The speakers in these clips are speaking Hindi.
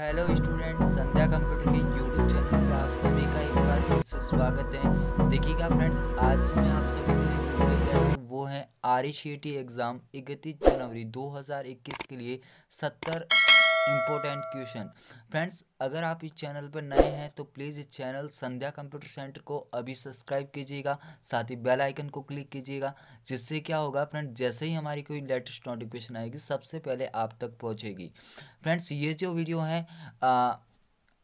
हेलो स्टूडेंट संध्या कंप्यूटर की यूट्यूब चैनल पर आप सभी का एक बार फिर से स्वागत है देखिएगा फ्रेंड्स आज मैं आप सभी को एक वो है आर एग्ज़ाम इकतीस जनवरी 2021 के लिए सत्तर इम्पोर्टेंट क्वेश्चन फ्रेंड्स अगर आप इस चैनल पर नए हैं तो प्लीज़ इस चैनल संध्या कंप्यूटर सेंटर को अभी सब्सक्राइब कीजिएगा साथ ही बेल आइकन को क्लिक कीजिएगा जिससे क्या होगा फ्रेंड्स जैसे ही हमारी कोई लेटेस्ट नोटिफिकेशन आएगी सबसे पहले आप तक पहुंचेगी फ्रेंड्स ये जो वीडियो है आ,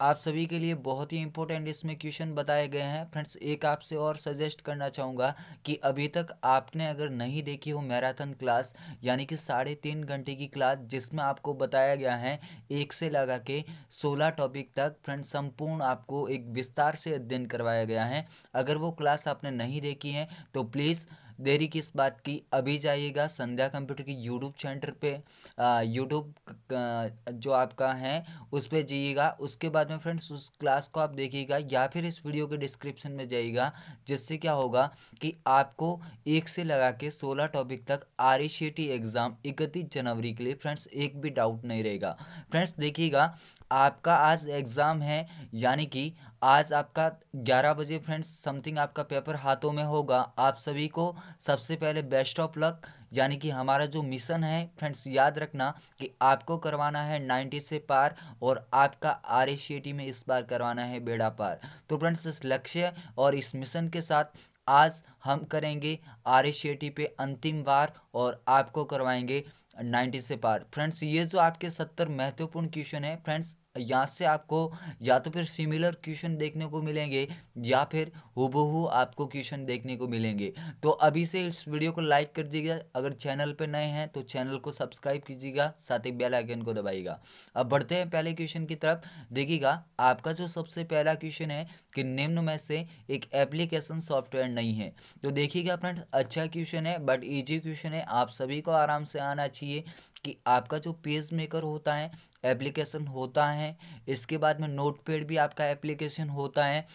आप सभी के लिए बहुत ही इंपॉर्टेंट इसमें क्वेश्चन बताए गए हैं फ्रेंड्स एक आपसे और सजेस्ट करना चाहूँगा कि अभी तक आपने अगर नहीं देखी हो मैराथन क्लास यानी कि साढ़े तीन घंटे की क्लास जिसमें आपको बताया गया है एक से लगा के सोलह टॉपिक तक फ्रेंड्स संपूर्ण आपको एक विस्तार से अध्ययन करवाया गया है अगर वो क्लास आपने नहीं देखी है तो प्लीज़ देरी किस बात की अभी जाइएगा संध्या कंप्यूटर की यूट्यूब सेंटर पे यूट्यूब जो आपका है उस पर जाइएगा उसके बाद में फ्रेंड्स उस क्लास को आप देखिएगा या फिर इस वीडियो के डिस्क्रिप्शन में जाइएगा जिससे क्या होगा कि आपको एक से लगा के सोलह टॉपिक तक आर एग्ज़ाम e इकतीस जनवरी के लिए फ्रेंड्स एक भी डाउट नहीं रहेगा फ्रेंड्स देखिएगा आपका आज एग्ज़ाम है यानी कि आज आपका 11 बजे फ्रेंड्स समथिंग आपका पेपर हाथों में होगा आप सभी को सबसे पहले बेस्ट ऑफ लक यानी कि हमारा जो मिशन है फ्रेंड्स याद रखना कि आपको करवाना है 90 से पार और आपका आर में इस बार करवाना है बेड़ा पार तो फ्रेंड्स इस लक्ष्य और इस मिशन के साथ आज हम करेंगे आर पे अंतिम बार और आपको करवाएंगे नाइन्टी से पार फ्रेंड्स ये जो आपके सत्तर महत्वपूर्ण क्वेश्चन है फ्रेंड्स यहाँ से आपको या तो फिर सिमिलर क्वेश्चन देखने को मिलेंगे या फिर हुबहू आपको क्वेश्चन देखने को मिलेंगे तो अभी से इस वीडियो को लाइक कर दीजिएगा अगर चैनल पर नए हैं तो चैनल को सब्सक्राइब कीजिएगा साथ ही बेल आइकन को दबाइएगा अब बढ़ते हैं पहले क्वेश्चन की तरफ देखिएगा आपका जो सबसे पहला क्वेश्चन है कि निम्न में से एक एप्लीकेशन सॉफ्टवेयर नहीं है तो देखिएगा फ्रेंड अच्छा क्वेश्चन है बट ईजी क्वेश्चन है आप सभी को आराम से आना चाहिए कि आपका जो पेज मेकर होता है एप्लीकेशन होता है इसके बाद में नोट भी आपका एप्लीकेशन होता है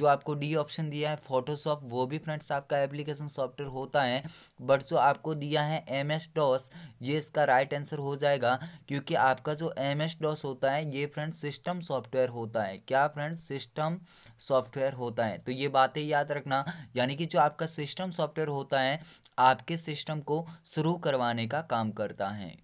जो आपको डी ऑप्शन दिया है फोटोशॉप वो भी फ्रेंड्स आपका एप्लीकेशन सॉफ्टवेयर होता है बट जो आपको दिया है एम एस डॉस ये इसका राइट आंसर हो जाएगा क्योंकि आपका जो एम एस डॉस होता है ये फ्रेंड्स सिस्टम सॉफ्टवेयर होता है क्या फ्रेंड्स सिस्टम सॉफ्टवेयर होता है तो ये बातें याद रखना यानी कि जो आपका सिस्टम सॉफ्टवेयर होता है आपके सिस्टम को शुरू करवाने का काम करता है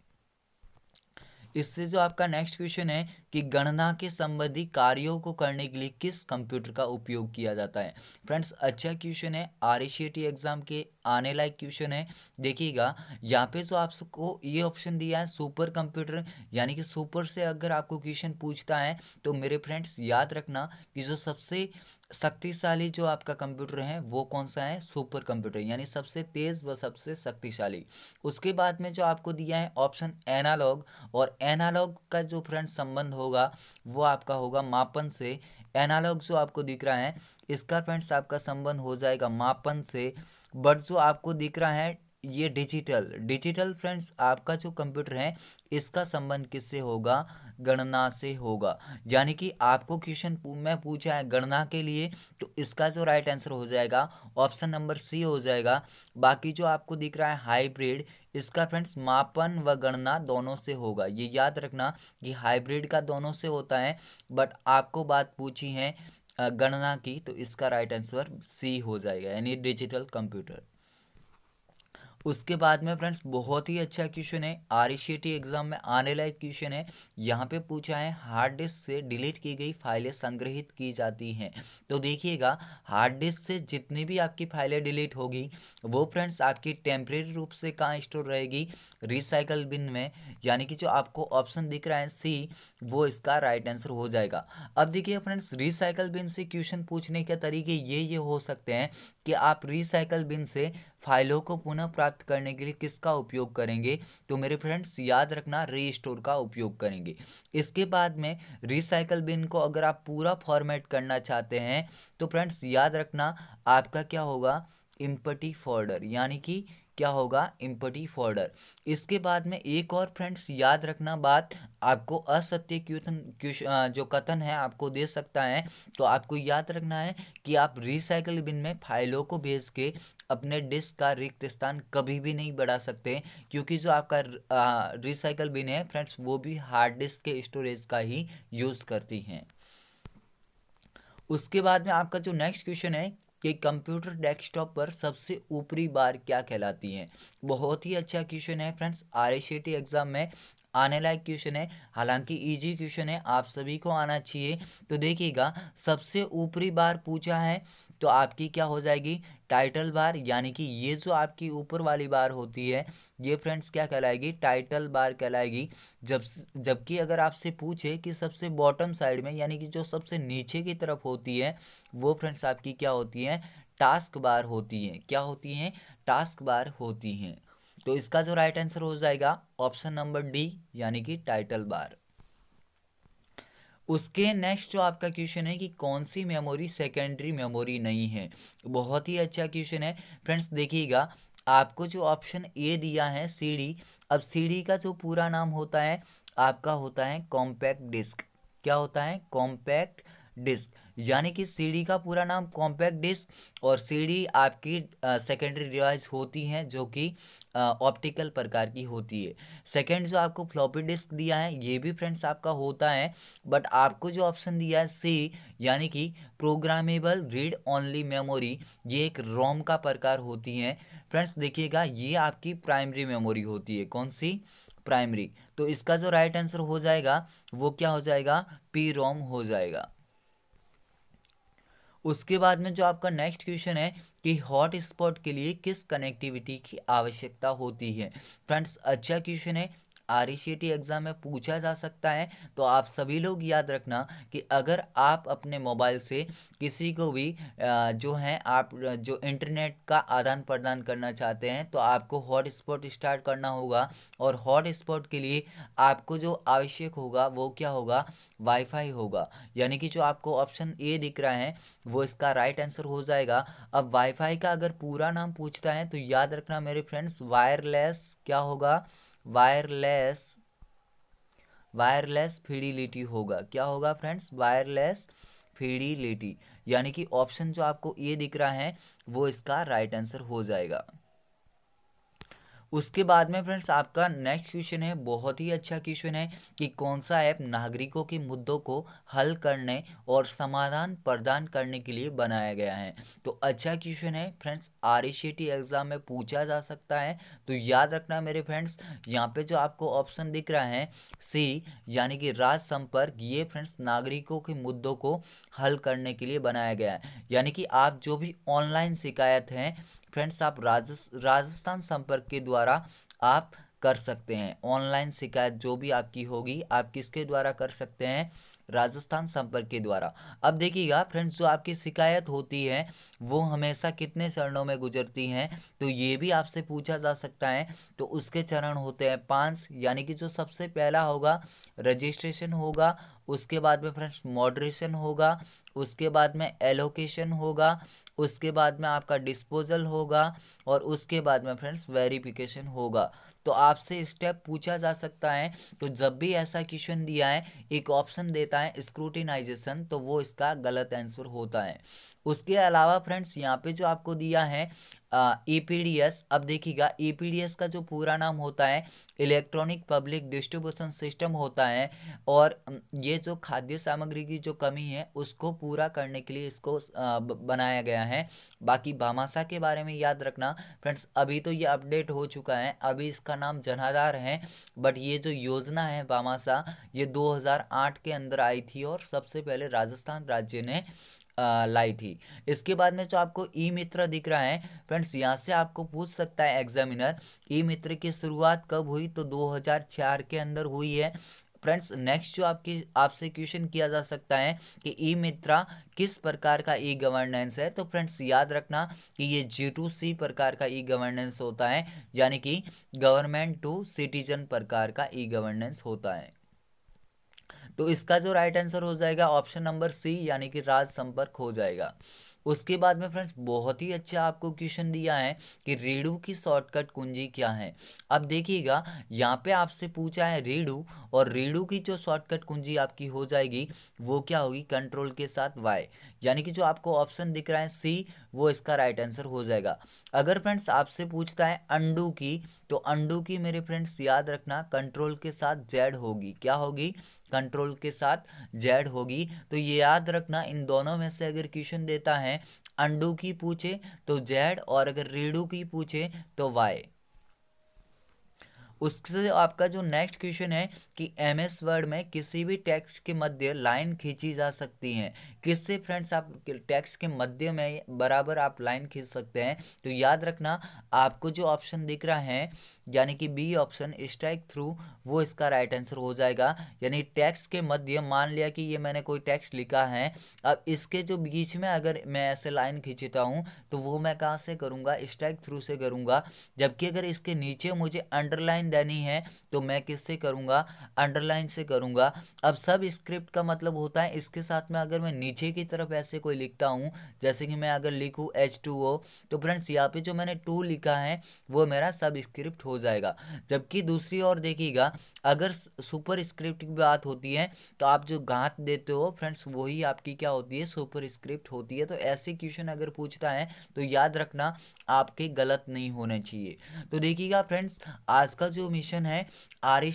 इससे जो आपका नेक्स्ट क्वेश्चन है कि गणना के संबंधी कार्यों को करने के लिए किस कंप्यूटर का उपयोग किया जाता है फ्रेंड्स अच्छा क्वेश्चन है आर एग्ज़ाम e के आने लायक क्वेश्चन है देखिएगा यहाँ पे जो आपको ये ऑप्शन दिया है सुपर कंप्यूटर यानी कि सुपर से अगर आपको क्वेश्चन पूछता है तो मेरे फ्रेंड्स याद रखना कि जो सबसे शक्तिशाली जो आपका कंप्यूटर है वो कौन सा है सुपर कंप्यूटर यानी सबसे तेज़ व सबसे शक्तिशाली उसके बाद में जो आपको दिया है ऑप्शन एनालॉग और एनालॉग का जो फ्रेंड संबंध होगा वो आपका होगा मापन से एनालॉग जो आपको दिख रहा है इसका फ्रेंड्स आपका संबंध हो जाएगा मापन से बट जो आपको दिख रहा है ये डिजिटल डिजिटल फ्रेंड्स आपका जो कंप्यूटर है इसका संबंध किससे होगा गणना से होगा यानी कि आपको क्वेश्चन में पूछा है गणना के लिए तो इसका जो राइट आंसर हो जाएगा ऑप्शन नंबर सी हो जाएगा बाकी जो आपको दिख रहा है हाइब्रिड इसका फ्रेंड्स मापन व गणना दोनों से होगा ये याद रखना कि हाइब्रिड का दोनों से होता है बट आपको बात पूछी है गणना की तो इसका राइट आंसर सी हो जाएगा यानी डिजिटल कंप्यूटर उसके बाद में फ्रेंड्स बहुत ही अच्छा क्वेश्चन है आर एग्जाम e में आने लायक क्वेश्चन है यहाँ पे पूछा है हार्ड डिस्क से डिलीट की गई फाइलें संग्रहित की जाती हैं तो देखिएगा हार्ड डिस्क से जितनी भी आपकी फाइलें डिलीट होगी वो फ्रेंड्स आपकी टेम्प्रेरी रूप से कहाँ स्टोर रहेगी रिसाइकल बिन में यानी कि जो आपको ऑप्शन दिख रहा है सी वो इसका राइट आंसर हो जाएगा अब देखिए फ्रेंड्स रिसाइकल बिन से क्वेश्चन पूछने के तरीके ये ये हो सकते हैं कि आप रिसाइकल बिन से फाइलों को पुनः प्राप्त करने के लिए किसका उपयोग करेंगे तो मेरे फ्रेंड्स याद रखना रीस्टोर का उपयोग करेंगे इसके बाद में रिसाइकल बिन को अगर आप पूरा फॉर्मेट करना चाहते हैं तो फ्रेंड्स याद रखना आपका क्या होगा इम्पटी फोल्डर यानी कि क्या होगा इम्पटी फॉर्डर इसके बाद में एक और फ्रेंड्स याद रखना बात आपको असत्य क्यूथन जो कथन है आपको दे सकता है तो आपको याद रखना है कि आप रिसाइकल बिन में फाइलों को भेज के अपने डिस्क का रिक्त स्थान कभी भी नहीं बढ़ा सकते क्योंकि जो आपका रिसाइकल बिन है फ्रेंड्स वो भी हार्ड डिस्क के स्टोरेज का ही यूज़ करती हैं उसके बाद में आपका जो नेक्स्ट क्वेश्चन है कि कंप्यूटर डेस्कटॉप पर सबसे ऊपरी बार क्या कहलाती है बहुत ही अच्छा क्वेश्चन है फ्रेंड्स आर एग्ज़ाम में आने लायक क्वेश्चन है हालांकि इजी क्वेश्चन है आप सभी को आना चाहिए तो देखिएगा सबसे ऊपरी बार पूछा है तो आपकी क्या हो जाएगी टाइटल बार यानी कि ये जो आपकी ऊपर वाली बार होती है ये फ्रेंड्स क्या कहलाएगी टाइटल बार कहलाएगी जब जबकि अगर आपसे पूछे कि सबसे बॉटम साइड में यानी कि जो सबसे नीचे की तरफ होती है वो फ्रेंड्स आपकी क्या होती है टास्क बार होती है क्या होती हैं टास्क बार होती हैं तो इसका जो राइट आंसर हो जाएगा ऑप्शन नंबर डी यानी कि टाइटल बार उसके नेक्स्ट जो आपका क्वेश्चन है कि कौन सी मेमोरी सेकेंडरी मेमोरी नहीं है बहुत ही अच्छा क्वेश्चन है फ्रेंड्स देखिएगा आपको जो ऑप्शन ए दिया है सीडी अब सीडी का जो पूरा नाम होता है आपका होता है कॉम्पैक्ट डिस्क क्या होता है कॉम्पैक्ट डिस्क यानी कि सीडी का पूरा नाम कॉम्पैक्ट डिस्क और सीडी आपकी सेकेंडरी डिवाइस होती हैं जो कि ऑप्टिकल प्रकार की होती है सेकेंड जो आपको फ्लॉपी डिस्क दिया है ये भी फ्रेंड्स आपका होता है बट आपको जो ऑप्शन दिया है सी यानी कि प्रोग्रामेबल रीड ओनली मेमोरी ये एक रोम का प्रकार होती है फ्रेंड्स देखिएगा ये आपकी प्राइमरी मेमोरी होती है कौन सी प्राइमरी तो इसका जो राइट आंसर हो जाएगा वो क्या हो जाएगा पी रोम हो जाएगा उसके बाद में जो आपका नेक्स्ट क्वेश्चन है कि हॉट स्पॉट के लिए किस कनेक्टिविटी की आवश्यकता होती है फ्रेंड्स अच्छा क्वेश्चन है आर एग्ज़ाम e में पूछा जा सकता है तो आप सभी लोग याद रखना कि अगर आप अपने मोबाइल से किसी को भी जो है आप जो इंटरनेट का आदान प्रदान करना चाहते हैं तो आपको हॉटस्पॉट स्टार्ट करना होगा और हॉटस्पॉट के लिए आपको जो आवश्यक होगा वो क्या होगा वाईफाई होगा यानी कि जो आपको ऑप्शन ए दिख रहा है वो इसका राइट आंसर हो जाएगा अब वाईफाई का अगर पूरा नाम पूछता है तो याद रखना मेरे फ्रेंड्स वायरलेस क्या होगा वायरलेस वायरलेस फिडिलिटी होगा क्या होगा फ्रेंड्स वायरलेस फिडिलिटी यानी कि ऑप्शन जो आपको ये दिख रहा है वो इसका राइट right आंसर हो जाएगा उसके बाद में फ्रेंड्स आपका नेक्स्ट क्वेश्चन है बहुत ही अच्छा क्वेश्चन है कि कौन सा ऐप नागरिकों के मुद्दों को हल करने और समाधान प्रदान करने के लिए बनाया गया है तो अच्छा क्वेश्चन है फ्रेंड्स आर एग्ज़ाम में पूछा जा सकता है तो याद रखना मेरे फ्रेंड्स यहाँ पे जो आपको ऑप्शन दिख रहा है सी यानी कि राज संपर्क ये फ्रेंड्स नागरिकों के मुद्दों को हल करने के लिए बनाया गया है यानी कि आप जो भी ऑनलाइन शिकायत हैं फ्रेंड्स आप राजस, राजस्थान संपर्क के द्वारा आप कर सकते हैं ऑनलाइन शिकायत जो भी आपकी होगी आप किसके द्वारा कर सकते हैं राजस्थान संपर्क के द्वारा अब देखिएगा फ्रेंड्स जो आपकी शिकायत होती है वो हमेशा कितने चरणों में गुजरती हैं तो ये भी आपसे पूछा जा सकता है तो उसके चरण होते हैं पाँच यानी कि जो सबसे पहला होगा रजिस्ट्रेशन होगा उसके बाद में फ्रेंड्स मॉडरेशन होगा उसके बाद में एलोकेशन होगा उसके बाद में आपका डिस्पोजल होगा और उसके बाद में फ्रेंड्स वेरिफिकेशन होगा तो आपसे स्टेप पूछा जा सकता है तो जब भी ऐसा क्वेश्चन दिया है एक ऑप्शन देता है स्क्रूटिनाइजेशन तो वो इसका गलत आंसर होता है उसके अलावा फ्रेंड्स यहाँ पे जो आपको दिया है ए पी डी एस अब देखिएगा ए पी डी एस का जो पूरा नाम होता है इलेक्ट्रॉनिक पब्लिक डिस्ट्रीब्यूशन सिस्टम होता है और ये जो खाद्य सामग्री की जो कमी है उसको पूरा करने के लिए इसको बनाया गया है बाकी बामासा के बारे में याद रखना फ्रेंड्स अभी तो ये अपडेट हो चुका है अभी इसका नाम जनाधार है बट ये जो योजना है बामासा ये दो के अंदर आई थी और सबसे पहले राजस्थान राज्य ने लाई थी इसके बाद में जो आपको ई मित्र दिख रहा है फ्रेंड्स यहाँ से आपको पूछ सकता है एग्जामिनर ई मित्र की शुरुआत कब हुई तो 2004 के अंदर हुई है फ्रेंड्स नेक्स्ट जो आपकी आपसे क्वेश्चन किया जा सकता है कि ई मित्रा किस प्रकार का ई गवर्नेंस है तो फ्रेंड्स याद रखना कि ये जी टू सी प्रकार का ई गवर्नेंस होता है यानी कि गवर्नमेंट टू सिटीजन प्रकार का ई गवर्नेंस होता है तो इसका जो राइट आंसर हो जाएगा ऑप्शन नंबर सी यानी कि राज संपर्क हो जाएगा उसके बाद में फ्रेंड्स बहुत ही अच्छा आपको क्वेश्चन दिया है कि रेडू की शॉर्टकट कुंजी क्या है अब देखिएगा यहाँ पे आपसे पूछा है रेडू और रेडू की जो शॉर्टकट कुंजी आपकी हो जाएगी वो क्या होगी कंट्रोल के साथ वाई यानी कि जो आपको ऑप्शन दिख रहा है सी वो इसका राइट आंसर हो जाएगा अगर फ्रेंड्स आपसे पूछता है अंडू की तो अंडू की मेरे फ्रेंड्स याद रखना कंट्रोल के साथ जेड होगी क्या होगी कंट्रोल के साथ जेड होगी तो ये याद रखना इन दोनों में से अगर क्वेश्चन देता है अंडू की पूछे तो जेड और अगर रेडू की पूछे तो वाई उससे आपका जो नेक्स्ट क्वेश्चन है कि एम एस वर्ड में किसी भी टेक्स्ट के मध्य लाइन खींची जा सकती है किससे फ्रेंड्स आप टैक्स के मध्य में बराबर आप लाइन खींच सकते हैं तो याद रखना आपको जो ऑप्शन दिख रहा है यानी कि बी ऑप्शन स्ट्राइक थ्रू वो इसका राइट आंसर हो जाएगा यानी टैक्स के मध्य मान लिया कि ये मैंने कोई टैक्स लिखा है अब इसके जो बीच में अगर मैं ऐसे लाइन खींचता हूँ तो वो मैं कहाँ से करूँगा स्ट्राइक थ्रू से करूँगा जबकि अगर इसके नीचे मुझे अंडरलाइन देनी है तो मैं किससे करूँगा अंडरलाइन से करूँगा अब सब स्क्रिप्ट का मतलब होता है इसके साथ में अगर मैं नीचे की तरफ ऐसे कोई लिखता हूँ जैसे कि मैं अगर लिखूँ एच टू ओ तो फ्रेंड्स यहाँ पे जो मैंने टू लिखा है वो मेरा सब स्क्रिप्ट हो जाएगा जबकि दूसरी ओर देखिएगा अगर सुपर स्क्रिप्ट की बात होती है तो आप जो गांत देते हो फ्रेंड्स वही आपकी क्या होती है सुपर स्क्रिप्ट होती है तो ऐसे क्वेश्चन अगर पूछता है तो याद रखना आपके गलत नहीं होने चाहिए तो देखिएगा फ्रेंड्स आज का जो मिशन है आर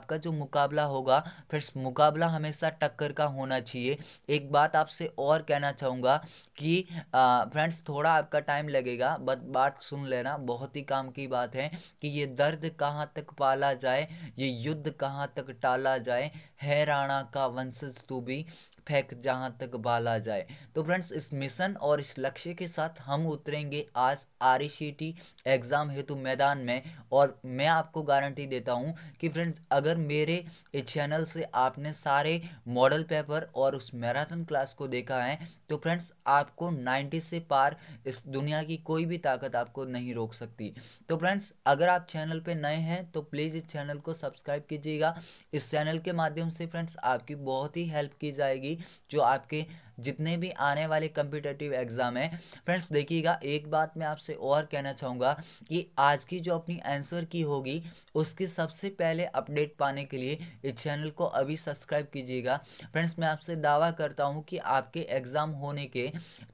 आपका जो मुकाबला होगा फ्रेंड्स मुकाबला हमेशा टक्कर का होना चाहिए एक बात आपसे और कहना चाहूँगा कि फ्रेंड्स थोड़ा आपका टाइम लगेगा बट बात सुन लेना बहुत ही काम की बात है कि ये दर्द कहाँ तक पाला जाए ये युद्ध कहाँ तक टाला जाए है राणा का वंशज तू भी फेंक जहाँ तक बाला जाए तो फ्रेंड्स इस मिशन और इस लक्ष्य के साथ हम उतरेंगे आज आर एग्ज़ाम हेतु मैदान में और मैं आपको गारंटी देता हूँ कि फ्रेंड्स अगर मेरे इस चैनल से आपने सारे मॉडल पेपर और उस मैराथन क्लास को देखा है तो फ्रेंड्स आपको नाइन्टी से पार इस दुनिया की कोई भी ताकत आपको नहीं रोक सकती तो फ्रेंड्स अगर आप चैनल पर नए हैं तो प्लीज़ इस चैनल को सब्सक्राइब कीजिएगा इस चैनल के माध्यम से फ्रेंड्स आपकी बहुत ही हेल्प की जाएगी जो आपके जितने भी आने वाले कम्पिटेटिव एग्ज़ाम है फ्रेंड्स देखिएगा एक बात मैं आपसे और कहना चाहूँगा कि आज की जो अपनी आंसर की होगी उसकी सबसे पहले अपडेट पाने के लिए इस चैनल को अभी सब्सक्राइब कीजिएगा फ्रेंड्स मैं आपसे दावा करता हूँ कि आपके एग्ज़ाम होने के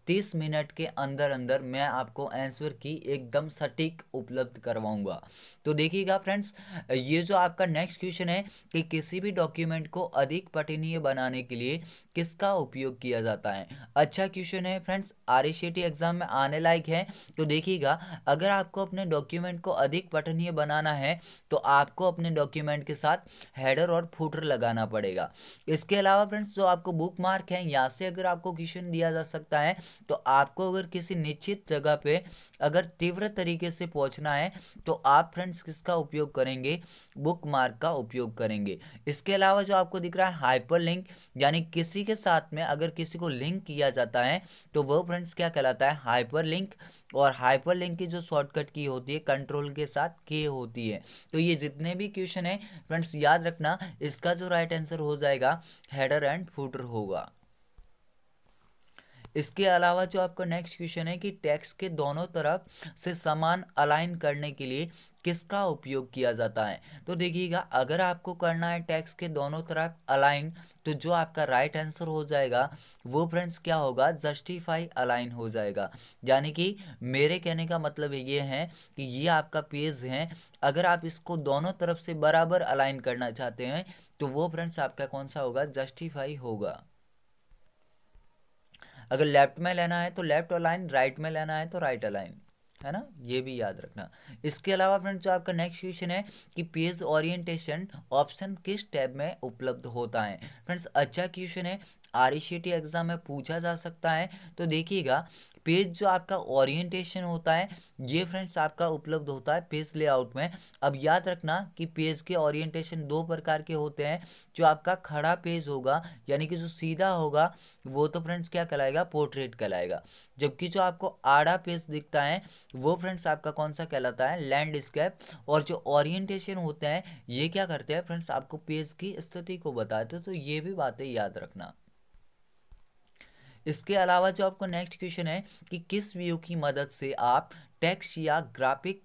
तीस मिनट के अंदर अंदर मैं आपको आंसर की एकदम सटीक उपलब्ध करवाऊंगा तो देखिएगा फ्रेंड्स ये जो आपका नेक्स्ट क्वेश्चन है कि किसी भी डॉक्यूमेंट को अधिक पठनीय बनाने के लिए किसका उपयोग किया जाता है अच्छा क्वेश्चन है फ्रेंड्स आर एग्जाम में आने लायक है तो देखिएगा अगर आपको अपने डॉक्यूमेंट को अधिक पठनीय बनाना है तो आपको अपने डॉक्यूमेंट के साथ हेडर और फूटर लगाना पड़ेगा इसके अलावा फ्रेंड्स जो आपको बुक मार्क है यहाँ से अगर आपको क्वेश्चन दिया जा सकता है तो आपको अगर किसी निश्चित जगह पे अगर तीव्र तरीके से पहुंचना है तो आप फ्रेंड्स किसका उपयोग करेंगे बुक मार्क का उपयोग करेंगे इसके अलावा जो आपको दिख रहा है हाइपर लिंक यानी किसी के साथ में अगर किसी को लिंक किया जाता है तो वह फ्रेंड्स क्या कहलाता है हाइपर लिंक और हाइपर लिंक की जो शॉर्टकट की होती है कंट्रोल के साथ के होती है तो ये जितने भी क्वेश्चन है फ्रेंड्स याद रखना इसका जो राइट आंसर हो जाएगा हेडर एंड फूटर होगा इसके अलावा जो आपका नेक्स्ट क्वेश्चन है कि टैक्स के दोनों तरफ से समान अलाइन करने के लिए किसका उपयोग किया जाता है तो देखिएगा अगर आपको करना है टैक्स के दोनों तरफ अलाइन तो जो आपका राइट आंसर हो जाएगा वो फ्रेंड्स क्या होगा जस्टिफाई अलाइन हो जाएगा यानी कि मेरे कहने का मतलब ये है कि ये आपका पेज है अगर आप इसको दोनों तरफ से बराबर अलाइन करना चाहते हैं तो वो फ्रेंड्स आपका कौन सा होगा जस्टिफाई होगा अगर लेफ्ट में लेना है तो लेफ्ट अलाइन राइट में लेना है तो राइट अलाइन है ना ये भी याद रखना इसके अलावा फ्रेंड्स जो आपका नेक्स्ट क्वेश्चन है कि पेज ओरिएंटेशन ऑप्शन किस टैब में उपलब्ध होता है फ्रेंड्स अच्छा क्वेश्चन है आर एग्ज़ाम में पूछा जा सकता है तो देखिएगा पेज जो आपका ओरिएंटेशन होता है ये फ्रेंड्स आपका उपलब्ध होता है पेज लेआउट में अब याद रखना कि पेज के ओरिएंटेशन दो प्रकार के होते हैं जो आपका खड़ा पेज होगा यानी कि जो सीधा होगा वो तो फ्रेंड्स क्या कहलाएगा पोर्ट्रेट कहलाएगा जबकि जो आपको आड़ा पेज दिखता है वो फ्रेंड्स आपका कौन सा कहलाता है लैंडस्केप और जो ओरिएंटेशन होते हैं ये क्या करते हैं फ्रेंड्स आपको पेज की स्थिति को बताते हैं तो ये भी बातें याद रखना इसके अलावा जो आपको नेक्स्ट क्वेश्चन है कि किस व्यू की मदद से आप टेक्स्ट या ग्राफिक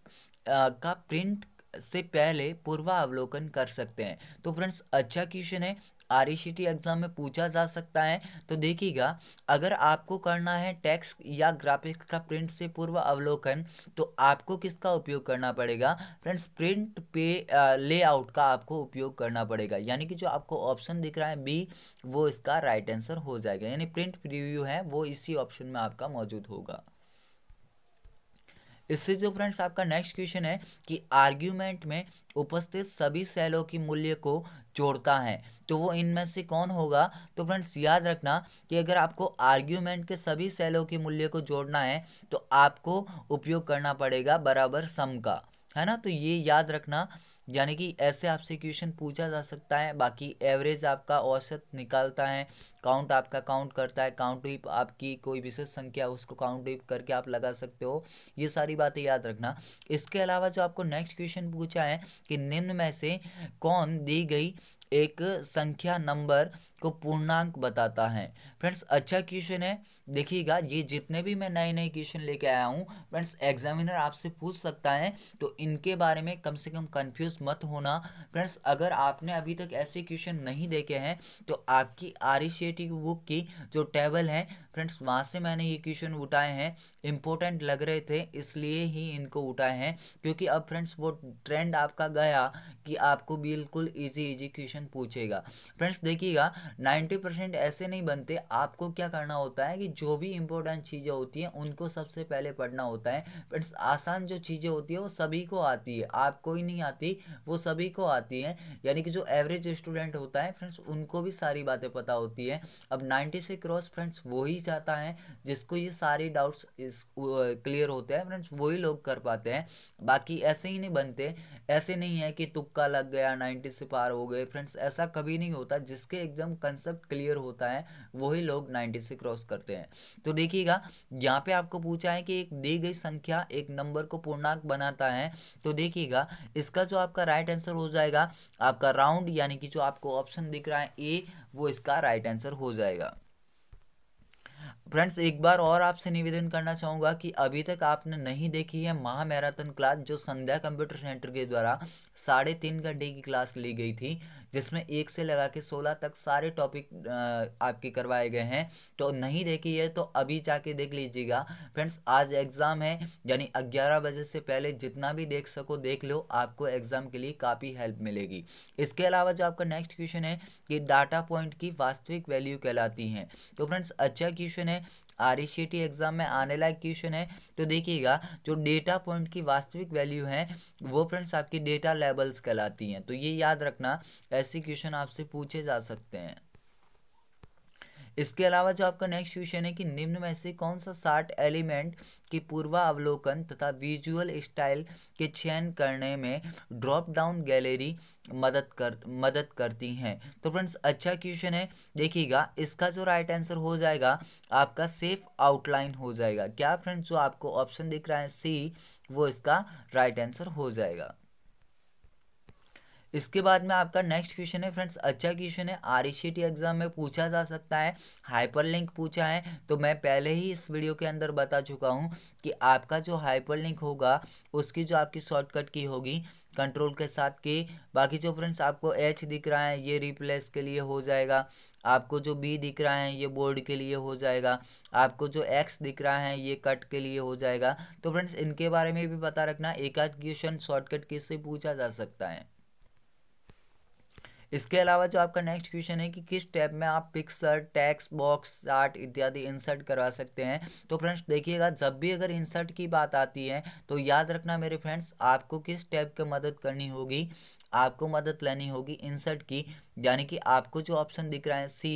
का प्रिंट से पहले पूर्वावलोकन कर सकते हैं तो फ्रेंड्स अच्छा क्वेश्चन है आर एग्ज़ाम e में पूछा जा सकता है तो देखिएगा अगर आपको करना है टैक्स या ग्राफिक्स का प्रिंट से पूर्व अवलोकन तो आपको किसका उपयोग करना पड़ेगा फ्रेंड्स प्रिंट पे लेआउट का आपको उपयोग करना पड़ेगा यानी कि जो आपको ऑप्शन दिख रहा है बी वो इसका राइट right आंसर हो जाएगा यानी प्रिंट प्रीव्यू है वो इसी ऑप्शन में आपका मौजूद होगा इससे जो फ्रेंड्स आपका नेक्स्ट क्वेश्चन है कि आर्ग्यूमेंट में उपस्थित सभी सेलों की मूल्य को जोड़ता है तो वो इनमें से कौन होगा तो फ्रेंड्स याद रखना कि अगर आपको आर्ग्यूमेंट के सभी सेलों के मूल्य को जोड़ना है तो आपको उपयोग करना पड़ेगा बराबर सम का है ना तो ये याद रखना यानी कि ऐसे आपसे क्वेश्चन पूछा जा सकता है बाकी एवरेज आपका औसत निकालता है काउंट आपका काउंट करता है काउंट डीप आपकी कोई विशेष संख्या उसको काउंट डीप करके आप लगा सकते हो ये सारी बातें याद रखना इसके अलावा जो आपको नेक्स्ट क्वेश्चन पूछा है कि निम्न में से कौन दी गई एक संख्या नंबर को पूर्णांक बताता है फ्रेंड्स अच्छा क्वेश्चन है देखिएगा ये जितने भी मैं नए नए क्वेश्चन लेके आया हूँ फ्रेंड्स एग्जामिनर आपसे पूछ सकता है तो इनके बारे में कम से कम कंफ्यूज मत होना फ्रेंड्स अगर आपने अभी तक ऐसे क्वेश्चन नहीं देखे हैं तो आपकी आर बुक e की जो टेबल है फ्रेंड्स वहाँ से मैंने ये क्वेश्चन उठाए हैं इम्पोर्टेंट लग रहे थे इसलिए ही इनको उठाए हैं क्योंकि अब फ्रेंड्स वो ट्रेंड आपका गया कि आपको बिल्कुल इजी इजी क्वेश्चन पूछेगा फ्रेंड्स देखिएगा नाइन्टी परसेंट ऐसे नहीं बनते आपको क्या करना होता है कि जो भी इंपॉर्टेंट चीज़ें होती हैं उनको सबसे पहले पढ़ना होता है फ्रेंड्स आसान जो चीज़ें होती है वो सभी को आती है आपको ही नहीं आती वो सभी को आती है यानी कि जो एवरेज स्टूडेंट होता है फ्रेंड्स उनको भी सारी बातें पता होती है अब नाइन्टी से क्रॉस फ्रेंड्स वही जाता है जिसको ये सारे डाउट्स क्लियर होते हैं फ्रेंड्स वही लोग कर पाते हैं बाकी ऐसे ही नहीं बनते ऐसे नहीं है कि तुक्का लग गया नाइन्टी से पार हो गए फ्रेंड्स ऐसा कभी नहीं होता जिसके एग्जाम कंसेप्ट क्लियर होता है वही लोग 90 से क्रॉस करते हैं तो देखिएगा यहाँ पे आपको पूछा है कि एक दी गई संख्या एक नंबर को पूर्णांक बनाता है तो देखिएगा इसका जो आपका राइट आंसर हो जाएगा आपका राउंड यानी कि जो आपको ऑप्शन दिख रहा है ए वो इसका राइट आंसर हो जाएगा फ्रेंड्स एक बार और आपसे निवेदन करना चाहूँगा कि अभी तक आपने नहीं देखी है महामैराथन क्लास जो संध्या कंप्यूटर सेंटर के द्वारा साढ़े तीन घंटे की क्लास ली गई थी जिसमें एक से लगा के सोलह तक सारे टॉपिक आपके करवाए गए हैं तो नहीं देखी है तो अभी जाके देख लीजिएगा फ्रेंड्स आज एग्ज़ाम है यानी ग्यारह बजे से पहले जितना भी देख सको देख लो आपको एग्ज़ाम के लिए काफ़ी हेल्प मिलेगी इसके अलावा जो आपका नेक्स्ट क्वेश्चन है कि डाटा पॉइंट की वास्तविक वैल्यू कहलाती हैं तो फ्रेंड्स अच्छा क्वेश्चन है आर एग्ज़ाम में आने लायक क्वेश्चन है तो देखिएगा जो डेटा पॉइंट की वास्तविक वैल्यू है वो फ्रेंड्स आपकी डेटा लेवल्स कहलाती हैं तो ये याद रखना ऐसे क्वेश्चन आपसे पूछे जा सकते हैं इसके अलावा जो आपका नेक्स्ट क्वेश्चन है कि निम्न में से कौन सा साठ एलिमेंट के पूर्वावलोकन तथा विजुअल स्टाइल के चयन करने में ड्रॉप डाउन गैलरी मदद कर मदद करती हैं तो फ्रेंड्स अच्छा क्वेश्चन है देखिएगा इसका जो राइट आंसर हो जाएगा आपका सेफ आउटलाइन हो जाएगा क्या फ्रेंड्स जो आपको ऑप्शन दिख रहा है सी वो इसका राइट आंसर हो जाएगा इसके बाद में आपका नेक्स्ट क्वेश्चन है फ्रेंड्स अच्छा क्वेश्चन है आर एग्जाम में पूछा जा सकता है हाइपरलिंक पूछा है तो मैं पहले ही इस वीडियो के अंदर बता चुका हूँ कि आपका जो हाइपरलिंक होगा उसकी जो आपकी शॉर्टकट की होगी कंट्रोल के साथ की बाकी जो फ्रेंड्स आपको एच दिख रहा है ये रिप्लेस के लिए हो जाएगा आपको जो बी दिख रहा है ये बोर्ड के लिए हो जाएगा आपको जो एक्स दिख रहा है ये कट के लिए हो जाएगा तो फ्रेंड्स इनके बारे में भी पता रखना एक आध क्वेश्चन शॉर्टकट किससे पूछा जा सकता है इसके अलावा जो आपका नेक्स्ट क्वेश्चन है कि किस टैब में आप पिक्सर टैक्स बॉक्स चार्ट इत्यादि इंसर्ट करवा सकते हैं तो फ्रेंड्स देखिएगा जब भी अगर इंसर्ट की बात आती है तो याद रखना मेरे फ्रेंड्स आपको किस टैब की मदद करनी होगी आपको मदद लेनी होगी इंसर्ट की यानी कि आपको जो ऑप्शन दिख रहा है सी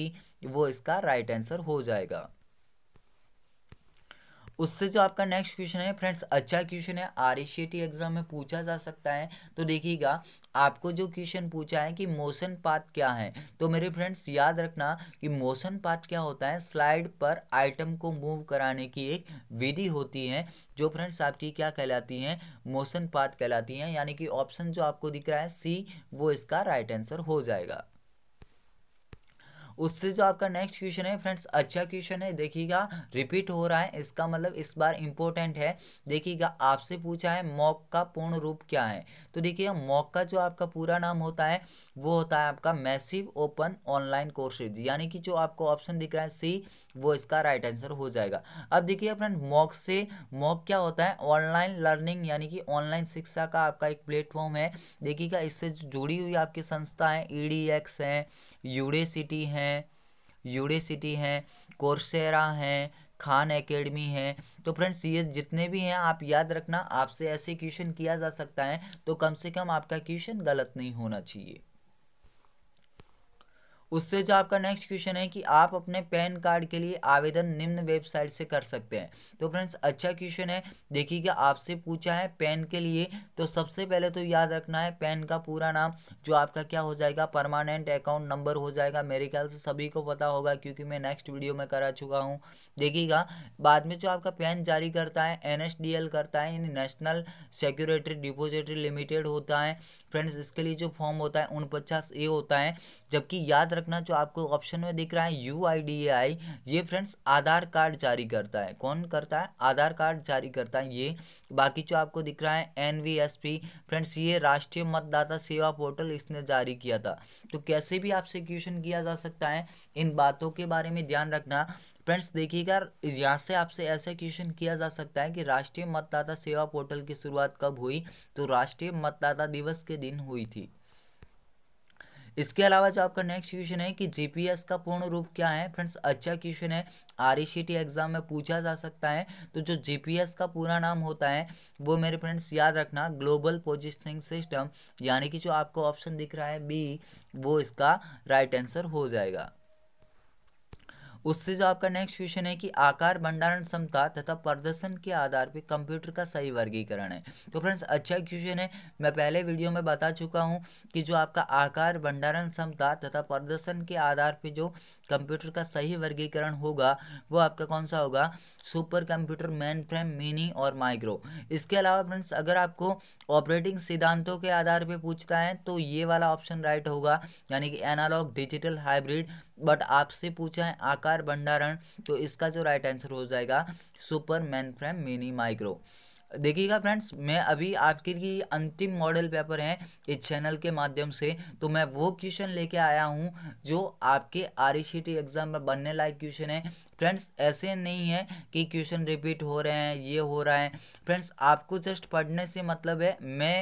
वो इसका राइट आंसर हो जाएगा उससे जो आपका नेक्स्ट क्वेश्चन है फ्रेंड्स अच्छा क्वेश्चन है आर एग्जाम में पूछा जा सकता है तो देखिएगा आपको जो क्वेश्चन पूछा है कि मोशन पाथ क्या है तो मेरे फ्रेंड्स याद रखना कि मोशन पाथ क्या होता है स्लाइड पर आइटम को मूव कराने की एक विधि होती है जो फ्रेंड्स आपकी क्या कहलाती है मोशन पाथ कहलाती है यानी कि ऑप्शन जो आपको दिख रहा है सी वो इसका राइट आंसर हो जाएगा उससे जो आपका नेक्स्ट क्वेश्चन है फ्रेंड्स अच्छा क्वेश्चन है देखिएगा रिपीट हो रहा है इसका मतलब इस बार इंपॉर्टेंट है देखिएगा आपसे पूछा है मॉक का पूर्ण रूप क्या है तो देखिएगा मॉक का जो आपका पूरा नाम होता है वो होता है आपका मैसिव ओपन ऑनलाइन कोर्सेज यानी कि जो आपको ऑप्शन दिख रहा है सी वो इसका राइट आंसर हो जाएगा अब देखिए फ्रेंड मॉक से मॉक क्या होता है ऑनलाइन लर्निंग यानी कि ऑनलाइन शिक्षा का आपका एक प्लेटफॉर्म है देखिएगा इससे जुड़ी हुई आपकी संस्था है ई डी एक्स है यूडेसिटी है यूडेसिटी है कोर्सेरा है खान एकेडमी है तो फ्रेंड्स ये जितने भी हैं आप याद रखना आपसे ऐसे क्वेश्चन किया जा सकता है तो कम से कम आपका क्वेश्चन गलत नहीं होना चाहिए उससे जो आपका नेक्स्ट क्वेश्चन है कि आप अपने पैन कार्ड के लिए आवेदन निम्न वेबसाइट से कर सकते हैं तो फ्रेंड्स अच्छा क्वेश्चन है देखिए कि आपसे पूछा है पैन के लिए तो सबसे पहले तो याद रखना है पैन का पूरा नाम जो आपका क्या हो जाएगा परमानेंट अकाउंट नंबर हो जाएगा मेरे ख्याल से सभी को पता होगा क्योंकि मैं नेक्स्ट वीडियो में करा चुका हूँ देखिएगा बाद में जो आपका पैन जारी करता है एन करता है यानी नेशनल सिक्योरिटी डिपोजिटरी लिमिटेड होता है फ्रेंड्स इसके लिए जो फॉर्म होता है उनपचास ए होता है जबकि याद रख रखना जो आपको ऑप्शन में दिख रहा है यू आई डी आई ये फ्रेंड्स आधार कार्ड जारी करता है कौन करता है आधार कार्ड जारी करता है ये बाकी जो आपको दिख रहा है N V S P friends ये राष्ट्रीय मतदाता सेवा पोर्टल इसने जारी किया था तो कैसे भी आपसे क्वेश्चन किया जा सकता है इन बातों के बारे में ध्यान रखना फ्रेंड्स देखिएगा यहाँ से आपसे ऐसा क्वेश्चन किया जा सकता है कि राष्ट्रीय मतदाता सेवा पोर्टल की शुरुआत कब हुई तो राष्ट्रीय मतदाता दिवस के दिन हुई थी इसके अलावा जो आपका नेक्स्ट क्वेश्चन है कि जीपीएस का पूर्ण रूप क्या है फ्रेंड्स अच्छा क्वेश्चन है आर एग्जाम e में पूछा जा सकता है तो जो जीपीएस का पूरा नाम होता है वो मेरे फ्रेंड्स याद रखना ग्लोबल पोजिशनिंग सिस्टम यानी कि जो आपको ऑप्शन दिख रहा है बी वो इसका राइट आंसर हो जाएगा उससे जो आपका नेक्स्ट क्वेश्चन है कि आकार भंडारण क्षमता तथा प्रदर्शन के आधार पर कंप्यूटर का सही वर्गीकरण है तो फ्रेंड्स अच्छा क्वेश्चन है मैं पहले वीडियो में बता चुका हूँ कि जो आपका आकार भंडारण क्षमता तथा प्रदर्शन के आधार पर जो कंप्यूटर का सही वर्गीकरण होगा वो आपका कौन सा होगा super computer mainframe mini और माइक्रो इसके अलावा फ्रेंड्स अगर आपको ऑपरेटिंग सिद्धांतों के आधार पे पूछता है तो ये वाला ऑप्शन राइट होगा यानी कि एनालॉग डिजिटल हाइब्रिड बट आपसे पूछा है आकार भंडारण तो इसका जो राइट आंसर हो जाएगा super mainframe mini micro देखिएगा फ्रेंड्स मैं अभी आपके लिए अंतिम मॉडल पेपर है इस चैनल के माध्यम से तो मैं वो क्वेश्चन लेके आया हूँ जो आपके आर एग्ज़ाम e में बनने लायक क्वेश्चन है फ्रेंड्स ऐसे नहीं है कि क्वेश्चन रिपीट हो रहे हैं ये हो रहा है फ्रेंड्स आपको जस्ट पढ़ने से मतलब है मैं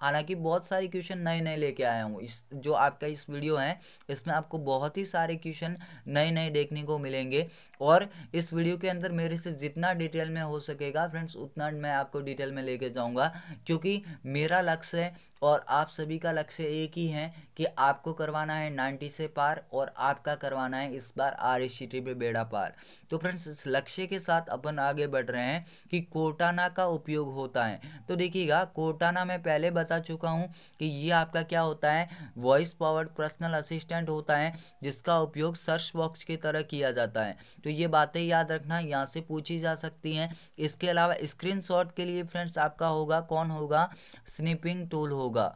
हालांकि बहुत सारे क्वेश्चन नए नए लेके आया हूँ इस जो आपका इस वीडियो है इसमें आपको बहुत ही सारे क्वेश्चन नए नए देखने को मिलेंगे और इस वीडियो के अंदर मेरे से जितना डिटेल में हो सकेगा फ्रेंड्स उतना मैं आपको डिटेल में लेके जाऊंगा क्योंकि मेरा लक्ष्य है और आप सभी का लक्ष्य एक ही है कि आपको करवाना है 90 से पार और आपका करवाना है इस बार आर एस पे बेड़ा पार तो फ्रेंड्स इस लक्ष्य के साथ अपन आगे बढ़ रहे हैं कि कोटाना का उपयोग होता है तो देखिएगा कोटाना मैं पहले बता चुका हूँ कि ये आपका क्या होता है वॉइस पावर्ड पर्सनल असिस्टेंट होता है जिसका उपयोग सर्च बॉक्स की तरह किया जाता है तो तो ये बातें याद रखना यहाँ से पूछी जा सकती हैं इसके अलावा स्क्रीनशॉट के लिए फ्रेंड्स आपका होगा कौन होगा स्निपिंग टूल होगा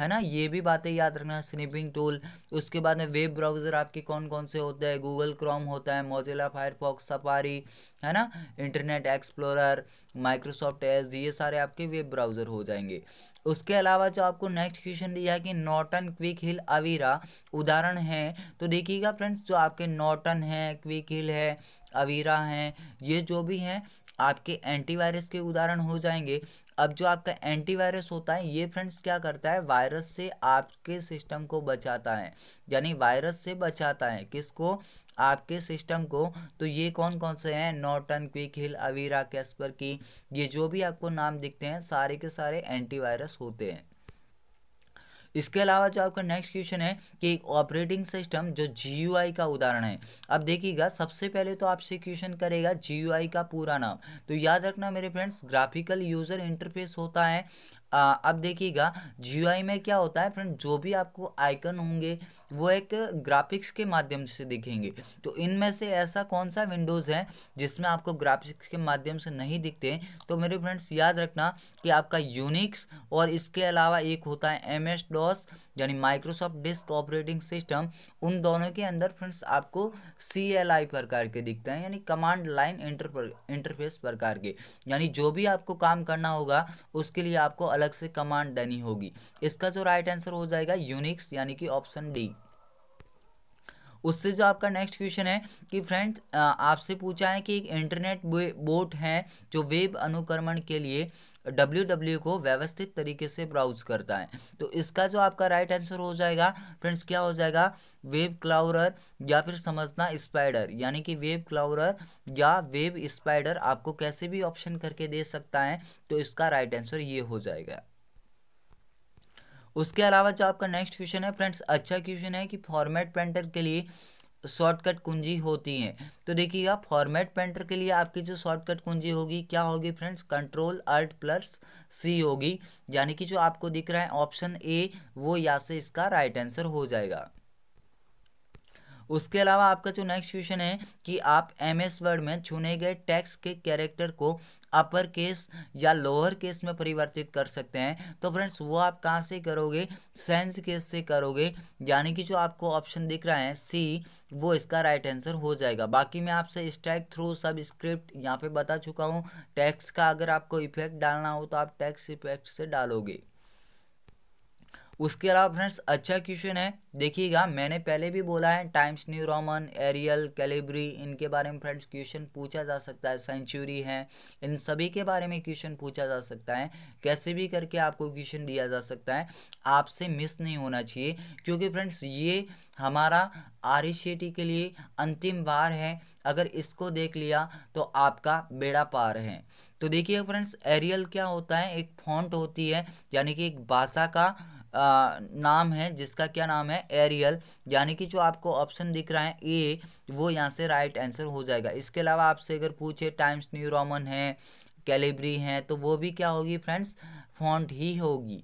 है ना ये भी बातें याद रखना स्निपिंग टूल उसके बाद में वेब ब्राउज़र आपके कौन कौन से होते हैं गूगल क्रोम होता है मोजिला फायरफॉक्स सफारी है ना इंटरनेट एक्सप्लोरर माइक्रोसॉफ्ट एस ये सारे आपके वेब ब्राउज़र हो जाएंगे उसके अलावा जो आपको नेक्स्ट क्वेश्चन दिया है कि नॉटन क्विक हिल अवीरा उदाहरण है तो देखिएगा फ्रेंड्स जो आपके नॉटन है क्विक हिल है अवीरा हैं ये जो भी हैं आपके एंटीवायरस के उदाहरण हो जाएंगे अब जो आपका एंटीवायरस होता है ये फ्रेंड्स क्या करता है वायरस से आपके सिस्टम को बचाता है यानी वायरस से बचाता है किसको आपके सिस्टम को तो ये कौन कौन से हैं Norton Quick Heal Avira Kasper की ये जो भी आपको नाम दिखते हैं सारे के सारे एंटीवायरस होते हैं इसके अलावा जो आपका नेक्स्ट क्वेश्चन है कि ऑपरेटिंग सिस्टम जो जी का उदाहरण है अब देखिएगा सबसे पहले तो आपसे क्वेश्चन करेगा जी का पूरा नाम तो याद रखना मेरे फ्रेंड्स ग्राफिकल यूज़र इंटरफेस होता है अब देखिएगा जी में क्या होता है फ्रेंड जो भी आपको आइकन होंगे वो एक ग्राफिक्स के माध्यम से दिखेंगे तो इनमें से ऐसा कौन सा विंडोज़ है जिसमें आपको ग्राफिक्स के माध्यम से नहीं दिखते तो मेरे फ्रेंड्स याद रखना कि आपका यूनिक्स और इसके अलावा एक होता है एम एस डॉस यानी माइक्रोसॉफ्ट डिस्क ऑपरेटिंग सिस्टम उन दोनों के अंदर फ्रेंड्स आपको सी एल आई प्रकार के दिखते हैं यानी कमांड लाइन इंटरफेस प्रकार के यानी जो भी आपको काम करना होगा उसके लिए आपको अलग से कमांड देनी होगी इसका जो राइट आंसर हो जाएगा यूनिक्स यानी कि ऑप्शन डी उससे जो आपका नेक्स्ट क्वेश्चन है कि फ्रेंड्स आपसे पूछा है कि एक इंटरनेट बोट है जो वेब अनुक्रमण के लिए डब्ल्यू e को व्यवस्थित तरीके से ब्राउज करता है तो इसका जो आपका राइट आंसर हो जाएगा फ्रेंड्स क्या हो जाएगा वेब क्लाउरर या फिर समझना स्पाइडर यानी कि वेब क्लाउरर या वेब स्पाइडर आपको कैसे भी ऑप्शन करके दे सकता है तो इसका राइट आंसर ये हो जाएगा उसके अलावा जो आपका नेक्स्ट क्वेश्चन है फ्रेंड्स अच्छा क्वेश्चन है कि फॉर्मेट पेंटर के लिए शॉर्टकट कुंजी होती हैं तो देखिएगा फॉर्मेट पेंटर के लिए आपकी जो शॉर्टकट कुंजी होगी क्या होगी friends control alt plus C होगी यानी कि जो आपको दिख रहा है ऑप्शन ए वो या से इसका राइट आंसर हो जाएगा उसके अलावा आपका जो नेक्स्ट क्वेश्चन है कि आप एम एस वर्ड में चुने गए टेक्स्ट के कैरेक्टर को अपर केस या लोअर केस में परिवर्तित कर सकते हैं तो फ्रेंड्स वो आप कहाँ से करोगे सेंस केस से करोगे यानी कि जो आपको ऑप्शन दिख रहा है सी वो इसका राइट आंसर हो जाएगा बाकी मैं आपसे स्ट्राइक थ्रू सब स्क्रिप्ट यहाँ पे बता चुका हूँ टैक्स का अगर आपको इफेक्ट डालना हो तो आप टैक्स इफेक्ट से डालोगे उसके अलावा फ्रेंड्स अच्छा क्वेश्चन है देखिएगा मैंने पहले भी बोला है Times New Roman Arial Calibri इनके बारे में फ्रेंड्स क्वेश्चन पूछा जा सकता है सेंचुरी है इन सभी के बारे में क्वेश्चन पूछा जा सकता है कैसे भी करके आपको क्वेश्चन दिया जा सकता है आपसे मिस नहीं होना चाहिए क्योंकि फ्रेंड्स ये हमारा आर शेट्टी के लिए अंतिम बार है अगर इसको देख लिया तो आपका बेड़ा पार है तो देखिए फ्रेंड्स एरियल क्या होता है एक फॉन्ट होती है यानी कि एक भाषा का आ, नाम है जिसका क्या नाम है एरियल यानी कि जो आपको ऑप्शन दिख रहा है ए वो यहाँ से राइट आंसर हो जाएगा इसके अलावा आपसे अगर पूछे टाइम्स न्यू रोमन है कैलिब्री है तो वो भी क्या होगी फ्रेंड्स फॉन्ट ही होगी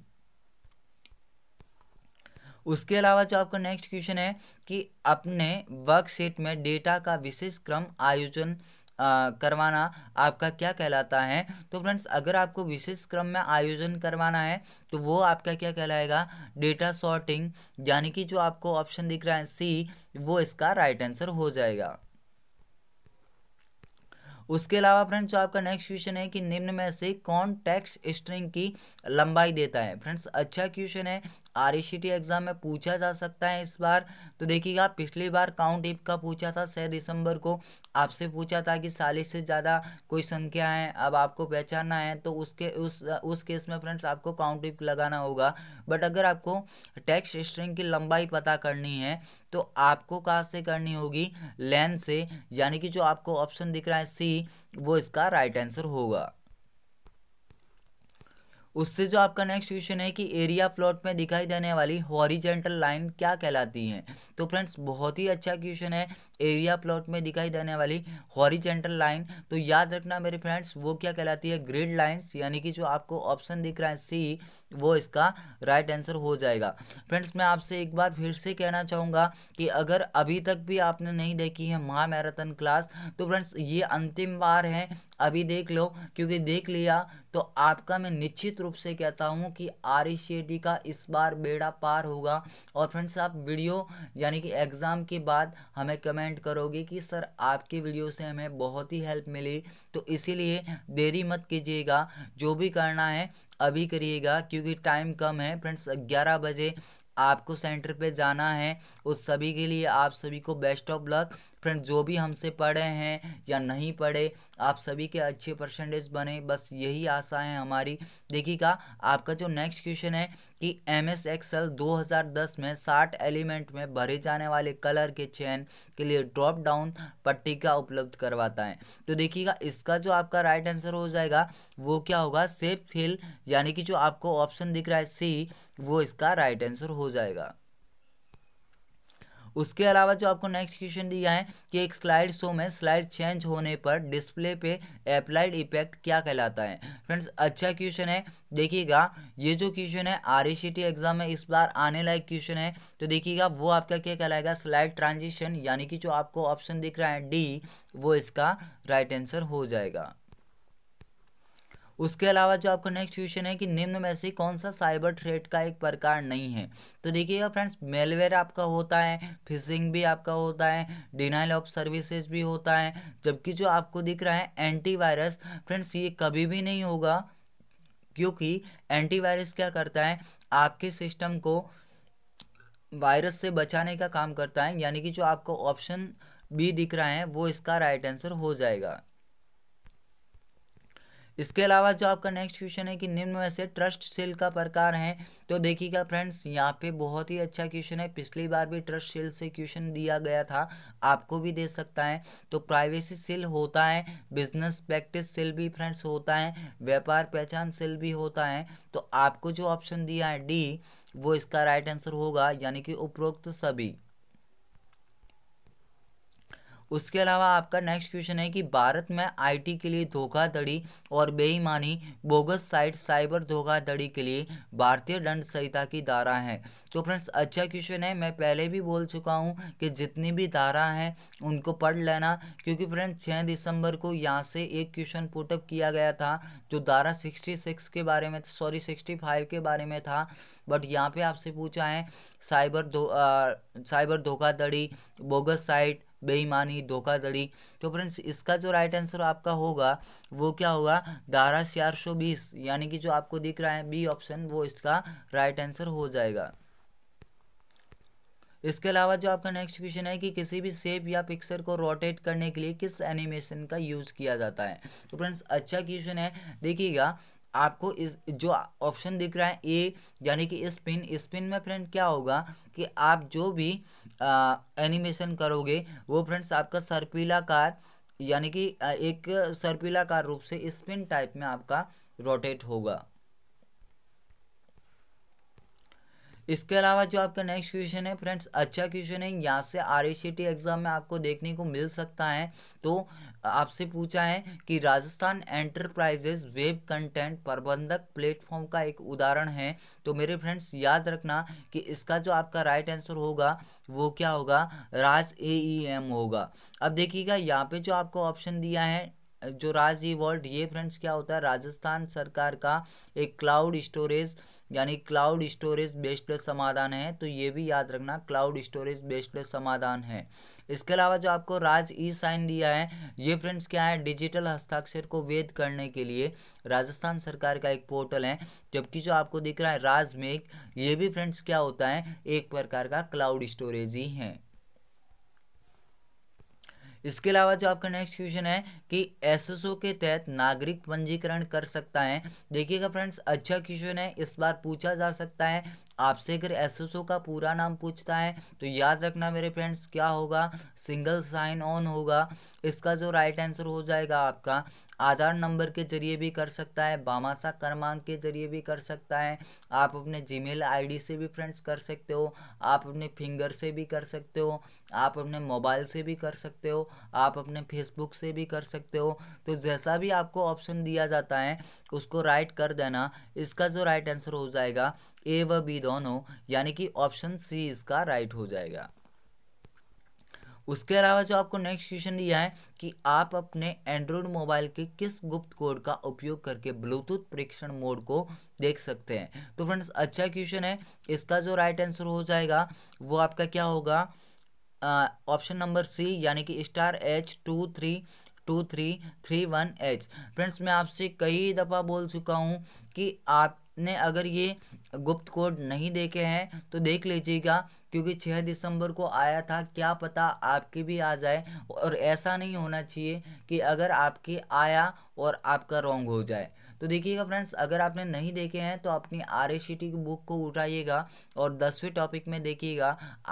उसके अलावा जो आपका नेक्स्ट क्वेश्चन है कि अपने वर्कशीट में डेटा का विशेष क्रम आयोजन करवाना आपका क्या कहलाता है तो फ्रेंड्स अगर आपको विशेष क्रम में आयोजन करवाना है तो वो आपका क्या कहलाएगा डेटा सॉर्टिंग यानी कि जो आपको ऑप्शन दिख रहा है सी वो इसका राइट आंसर हो जाएगा उसके अलावा फ्रेंड्स जो आपका नेक्स्ट क्वेश्चन है कि निम्न में से कौन टेक्स्ट स्ट्रिंग की लंबाई देता है फ्रेंड्स अच्छा क्वेश्चन है आर एग्ज़ाम e में पूछा जा सकता है इस बार तो देखिएगा पिछली बार काउंट इप का पूछा था छः दिसंबर को आपसे पूछा था कि चालीस से ज़्यादा कोई संख्या है अब आपको पहचानना है तो उसके उस उस केस में फ्रेंड्स आपको काउंट इप लगाना होगा बट अगर आपको टेक्स्ट स्ट्रिंग की लंबाई पता करनी है तो आपको कहाँ से करनी होगी लेंथ से यानी कि जो आपको ऑप्शन दिख रहा है सी वो इसका राइट आंसर होगा उससे जो आपका नेक्स्ट क्वेश्चन है कि एरिया प्लॉट में दिखाई देने वाली हॉरिजेंटल लाइन क्या कहलाती है तो फ्रेंड्स बहुत ही अच्छा क्वेश्चन है एरिया प्लॉट में दिखाई देने वाली हॉरिजेंटल लाइन तो याद रखना मेरे फ्रेंड्स वो क्या कहलाती है ग्रिड लाइन्स यानी कि जो आपको ऑप्शन दिख रहा है सी वो इसका राइट आंसर हो जाएगा फ्रेंड्स मैं आपसे एक बार फिर से कहना चाहूँगा कि अगर अभी तक भी आपने नहीं देखी है महा मैराथन क्लास तो फ्रेंड्स ये अंतिम बार है अभी देख लो क्योंकि देख लिया तो आपका मैं निश्चित रूप से कहता हूँ कि आर का इस बार बेड़ा पार होगा और फ्रेंड्स आप वीडियो यानी कि एग्ज़ाम के बाद हमें कमेंट करोगे कि सर आपके वीडियो से हमें बहुत ही हेल्प मिली तो इसीलिए देरी मत कीजिएगा जो भी करना है अभी करिएगा क्योंकि टाइम कम है फ्रेंड्स ग्यारह बजे आपको सेंटर पे जाना है उस सभी के लिए आप सभी को बेस्ट ऑफ लक फ्रेंड जो भी हमसे पढ़े हैं या नहीं पढ़े आप सभी के अच्छे परसेंटेज बने बस यही आशा है हमारी देखिएगा आपका जो नेक्स्ट क्वेश्चन है कि एम एस एक्सएल 2010 में 60 एलिमेंट में भरे जाने वाले कलर के चयन के लिए ड्रॉप डाउन पट्टिका उपलब्ध करवाता है तो देखिएगा इसका जो आपका राइट आंसर हो जाएगा वो क्या होगा सेफ फिल यानी कि जो आपको ऑप्शन दिख रहा है सी वो इसका राइट आंसर हो जाएगा उसके अलावा जो आपको नेक्स्ट क्वेश्चन दिया है कि एक स्लाइड शो में स्लाइड चेंज होने पर डिस्प्ले पे अप्लाइड इफेक्ट क्या कहलाता है फ्रेंड्स अच्छा क्वेश्चन है देखिएगा ये जो क्वेश्चन है आर एग्जाम e में इस बार आने लायक क्वेश्चन है तो देखिएगा वो आपका क्या कहलाएगा स्लाइड ट्रांजिशन यानी कि जो आपको ऑप्शन दिख रहा है डी वो इसका राइट आंसर हो जाएगा उसके अलावा जो आपका नेक्स्ट क्वेश्चन है कि निम्न में से कौन सा साइबर थ्रेट का एक प्रकार नहीं है तो देखिएगा फ्रेंड्स मेलवेयर आपका होता है फिशिंग भी आपका होता है डिनाइल ऑफ सर्विसेज भी होता है जबकि जो आपको दिख रहा है एंटीवायरस फ्रेंड्स ये कभी भी नहीं होगा क्योंकि एंटीवायरस क्या करता है आपके सिस्टम को वायरस से बचाने का काम करता है यानी कि जो आपको ऑप्शन बी दिख रहा है वो इसका राइट आंसर हो जाएगा इसके अलावा जो आपका नेक्स्ट क्वेश्चन है कि निम्न में से ट्रस्ट सेल का प्रकार है तो देखिएगा फ्रेंड्स यहाँ पे बहुत ही अच्छा क्वेश्चन है पिछली बार भी ट्रस्ट सेल से क्वेश्चन दिया गया था आपको भी दे सकता है तो प्राइवेसी सेल होता है बिजनेस प्रैक्टिस सेल भी फ्रेंड्स होता है व्यापार पहचान सेल भी होता है तो आपको जो ऑप्शन दिया है डी वो इसका राइट आंसर होगा यानी कि उपरोक्त सभी उसके अलावा आपका नेक्स्ट क्वेश्चन है कि भारत में आईटी के लिए धोखाधड़ी और बेईमानी बोगस साइट साइबर धोखाधड़ी के लिए भारतीय दंड संहिता की धारा है तो फ्रेंड्स अच्छा क्वेश्चन है मैं पहले भी बोल चुका हूँ कि जितनी भी धारा हैं उनको पढ़ लेना क्योंकि फ्रेंड्स छः दिसंबर को यहाँ से एक क्वेश्चन पुटअप किया गया था जो धारा सिक्सटी सिक्स के बारे में सॉरी सिक्सटी फाइव के बारे में था बट यहाँ पे आपसे पूछा है साइबर दो आ, साइबर धोखाधड़ी बोगस साइट बेईमानी धोखाधड़ी तो फ्रेंड्स इसका जो राइट आंसर आपका होगा वो क्या होगा धारा चार सौ बीस यानी कि जो आपको दिख रहा है बी ऑप्शन वो इसका राइट आंसर हो जाएगा इसके अलावा जो आपका नेक्स्ट क्वेश्चन है कि किसी भी सेप या पिक्चर को रोटेट करने के लिए किस एनिमेशन का यूज़ किया जाता है तो फ्रेंड्स अच्छा क्वेश्चन है देखिएगा आपको इस जो ऑप्शन दिख रहा है ए यानी कि स्पिन स्पिन में फ्रेंड क्या होगा कि आप जो भी एनिमेशन करोगे वो फ्रेंड्स आपका कार यानी कि एक सर्पिलाकार रूप से स्पिन टाइप में आपका रोटेट होगा इसके अलावा जो आपका नेक्स्ट क्वेश्चन है फ्रेंड्स अच्छा क्वेश्चन है यहाँ से आर एग्ज़ाम में आपको देखने को मिल सकता है तो आपसे पूछा है कि राजस्थान एंटरप्राइजेस वेब कंटेंट प्रबंधक प्लेटफॉर्म का एक उदाहरण है तो मेरे फ्रेंड्स याद रखना कि इसका जो आपका राइट आंसर होगा वो क्या होगा राज ए ई एम होगा अब देखिएगा यहाँ पे जो आपको ऑप्शन दिया है जो राज ई e वर्ल्ड ये फ्रेंड्स क्या होता है राजस्थान सरकार का एक क्लाउड स्टोरेज यानी क्लाउड स्टोरेज बेस्ड समाधान है तो ये भी याद रखना क्लाउड स्टोरेज बेस्ड समाधान है इसके अलावा जो आपको राज ई साइन दिया है ये फ्रेंड्स क्या है डिजिटल हस्ताक्षर को वेद करने के लिए राजस्थान सरकार का एक पोर्टल है जबकि जो आपको दिख रहा है राजमेक ये भी फ्रेंड्स क्या होता है एक प्रकार का क्लाउड स्टोरेज ही है इसके अलावा जो आपका नेक्स्ट क्वेश्चन है कि एसएसओ के तहत नागरिक पंजीकरण कर सकता है देखिएगा फ्रेंड्स अच्छा क्वेश्चन है इस बार पूछा जा सकता है आपसे अगर एसएसओ का पूरा नाम पूछता है तो याद रखना मेरे फ्रेंड्स क्या होगा सिंगल साइन ऑन होगा इसका जो राइट आंसर हो जाएगा आपका आधार नंबर के जरिए भी कर सकता है बामासा क्रमांक के जरिए भी कर सकता है आप अपने जीमेल आईडी से भी फ्रेंड्स कर सकते हो आप अपने फिंगर से भी कर सकते हो आप अपने मोबाइल से भी कर सकते हो आप अपने फेसबुक से भी कर सकते हो तो जैसा भी आपको ऑप्शन दिया जाता है उसको राइट कर देना इसका जो राइट आंसर हो जाएगा ए व बी दोनों यानी कि ऑप्शन सी इसका राइट हो जाएगा उसके अलावा जो आपको नेक्स्ट क्वेश्चन दिया है कि आप अपने एंड्रॉयड मोबाइल के किस गुप्त कोड का उपयोग करके ब्लूटूथ परीक्षण मोड को देख सकते हैं तो फ्रेंड्स अच्छा क्वेश्चन है इसका जो राइट आंसर हो जाएगा वो आपका क्या होगा ऑप्शन नंबर सी यानी कि star H two three two three three one H friends मैं आपसे कई दफ़ा बोल चुका हूँ कि आप ने अगर ये गुप्त कोड नहीं देखे हैं तो देख लीजिएगा क्योंकि 6 दिसंबर को आया था क्या पता आपकी भी आ जाए और ऐसा नहीं होना चाहिए कि अगर आपकी आया और आपका रॉन्ग हो जाए तो देखिएगा फ्रेंड्स अगर आपने नहीं देखे हैं तो अपनी आर टी की बुक को उठाइएगा और दसवें टॉपिक में देखिएगा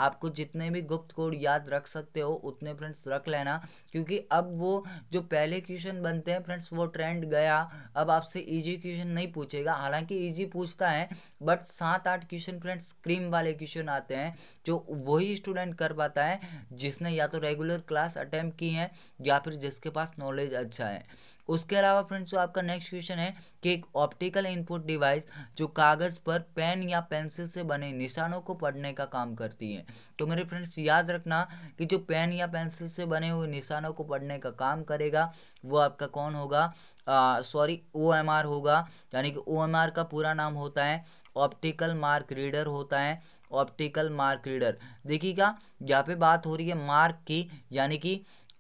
आपको जितने भी गुप्त कोड याद रख सकते हो उतने फ्रेंड्स रख लेना क्योंकि अब वो जो पहले क्वेश्चन बनते हैं फ्रेंड्स वो ट्रेंड गया अब आपसे ईजी क्वेश्चन नहीं पूछेगा हालांकि ईजी पूछता है बट सात आठ क्वेश्चन फ्रेंड्स क्रीम वाले क्वेश्चन आते हैं जो वही स्टूडेंट कर पाता है जिसने या तो रेगुलर क्लास अटैम्प की है या फिर जिसके पास नॉलेज अच्छा है उसके अलावा फ्रेंड्स जो आपका नेक्स्ट क्वेश्चन है कि एक ऑप्टिकल इनपुट डिवाइस जो कागज़ पर पेन या पेंसिल से बने निशानों को पढ़ने का काम करती है तो मेरे फ्रेंड्स याद रखना कि जो पेन या पेंसिल से बने हुए निशानों को पढ़ने का काम करेगा वो आपका कौन होगा सॉरी ओ एम आर होगा यानी कि ओ एम आर का पूरा नाम होता है ऑप्टिकल मार्क रीडर होता है ऑप्टिकल मार्क रीडर देखिएगा यहाँ पे बात हो रही है मार्क की यानी कि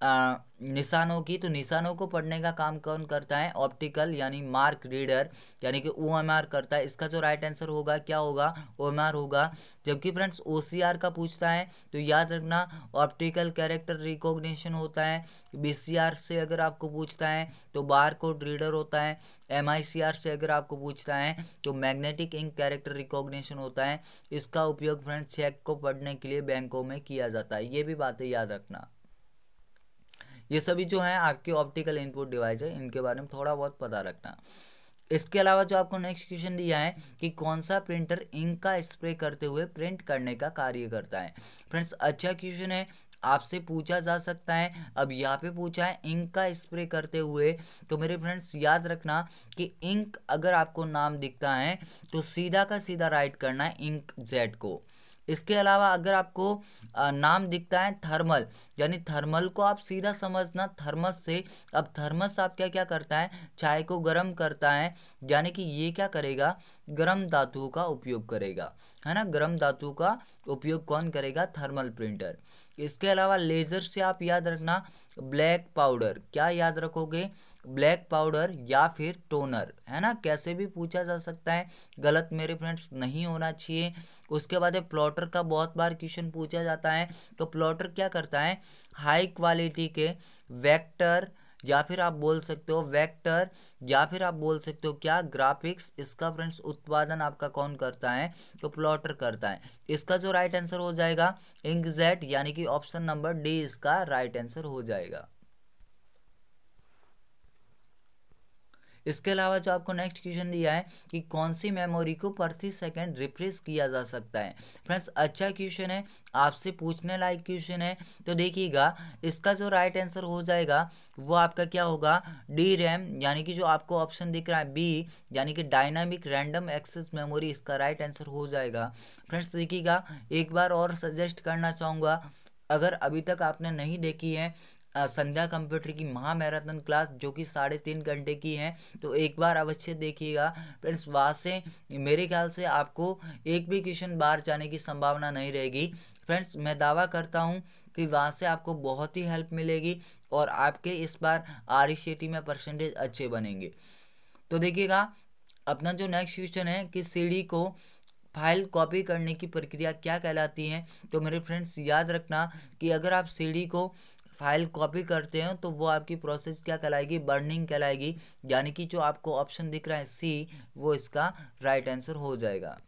निशानों की तो निशानों को पढ़ने का काम कौन करता है ऑप्टिकल यानी मार्क रीडर यानी कि ओ एम आर करता है इसका जो राइट आंसर होगा क्या होगा ओ एम आर होगा जबकि फ्रेंड्स ओ सी आर का पूछता है तो याद रखना ऑप्टिकल कैरेक्टर रिकॉग्निशन होता है बी सी आर से अगर आपको पूछता है तो बार कोड रीडर होता है एम आई सी आर से अगर आपको पूछता है तो मैग्नेटिक इंक कैरेक्टर रिकॉग्निशन होता है इसका उपयोग फ्रेंड्स चेक को पढ़ने के लिए बैंकों में किया जाता है ये भी बातें याद रखना ये सभी जो हैं आपके ऑप्टिकल इनपुट डिवाइस है इनके बारे में थोड़ा बहुत पता रखना इसके अलावा जो आपको नेक्स्ट क्वेश्चन दिया है कि कौन सा प्रिंटर इंक का स्प्रे करते हुए प्रिंट करने का कार्य करता है फ्रेंड्स अच्छा क्वेश्चन है आपसे पूछा जा सकता है अब यहाँ पे पूछा है इंक का स्प्रे करते हुए तो मेरे फ्रेंड्स याद रखना कि इंक अगर आपको नाम दिखता है तो सीधा का सीधा राइट करना है इंक जेड को इसके अलावा अगर आपको नाम दिखता है थर्मल यानी थर्मल को आप सीधा समझना थर्मस से अब थर्मस क्या क्या करता है चाय को गर्म करता है यानी कि ये क्या करेगा गर्म धातु का उपयोग करेगा है ना गर्म धातु का उपयोग कौन करेगा थर्मल प्रिंटर इसके अलावा लेज़र से आप याद रखना ब्लैक पाउडर क्या याद रखोगे ब्लैक पाउडर या फिर टोनर है ना कैसे भी पूछा जा सकता है गलत मेरे फ्रेंड्स नहीं होना चाहिए उसके बाद प्लॉटर का बहुत बार क्वेश्चन पूछा जाता है तो प्लॉटर क्या करता है हाई क्वालिटी के वेक्टर या फिर आप बोल सकते हो वेक्टर या फिर आप बोल सकते हो क्या ग्राफिक्स इसका फ्रेंड्स उत्पादन आपका कौन करता है तो प्लॉटर करता है इसका जो राइट आंसर हो जाएगा इंगजेट यानी कि ऑप्शन नंबर डी इसका राइट आंसर हो जाएगा इसके अलावा जो आपको नेक्स्ट क्वेश्चन दिया है कि कौन सी मेमोरी को प्रति सेकेंड रिफ्रेश किया जा सकता है फ्रेंड्स अच्छा क्वेश्चन है आपसे पूछने लायक क्वेश्चन है तो देखिएगा इसका जो राइट आंसर हो जाएगा वो आपका क्या होगा डी रैम यानी कि जो आपको ऑप्शन दिख रहा है बी यानी कि डायनामिक रैंडम एक्सेस मेमोरी इसका राइट आंसर हो जाएगा फ्रेंड्स देखिएगा एक बार और सजेस्ट करना चाहूँगा अगर अभी तक आपने नहीं देखी है संध्या कंप्यूटर की महामैराथन क्लास जो कि साढ़े तीन घंटे की है तो एक बार अवश्य देखिएगा फ्रेंड्स वहाँ से मेरे ख्याल से आपको एक भी क्वेश्चन बाहर जाने की संभावना नहीं रहेगी फ्रेंड्स मैं दावा करता हूँ कि वहाँ से आपको बहुत ही हेल्प मिलेगी और आपके इस बार आर में परसेंटेज अच्छे बनेंगे तो देखिएगा अपना जो नेक्स्ट क्वेश्चन है कि सीढ़ी को फाइल कॉपी करने की प्रक्रिया क्या कहलाती है तो मेरे फ्रेंड्स याद रखना कि अगर आप सीढ़ी को फाइल कॉपी करते हैं तो वो आपकी प्रोसेस क्या कहलाएगी बर्निंग कहलाएगी यानी कि जो आपको ऑप्शन दिख रहा है सी वो इसका राइट आंसर हो जाएगा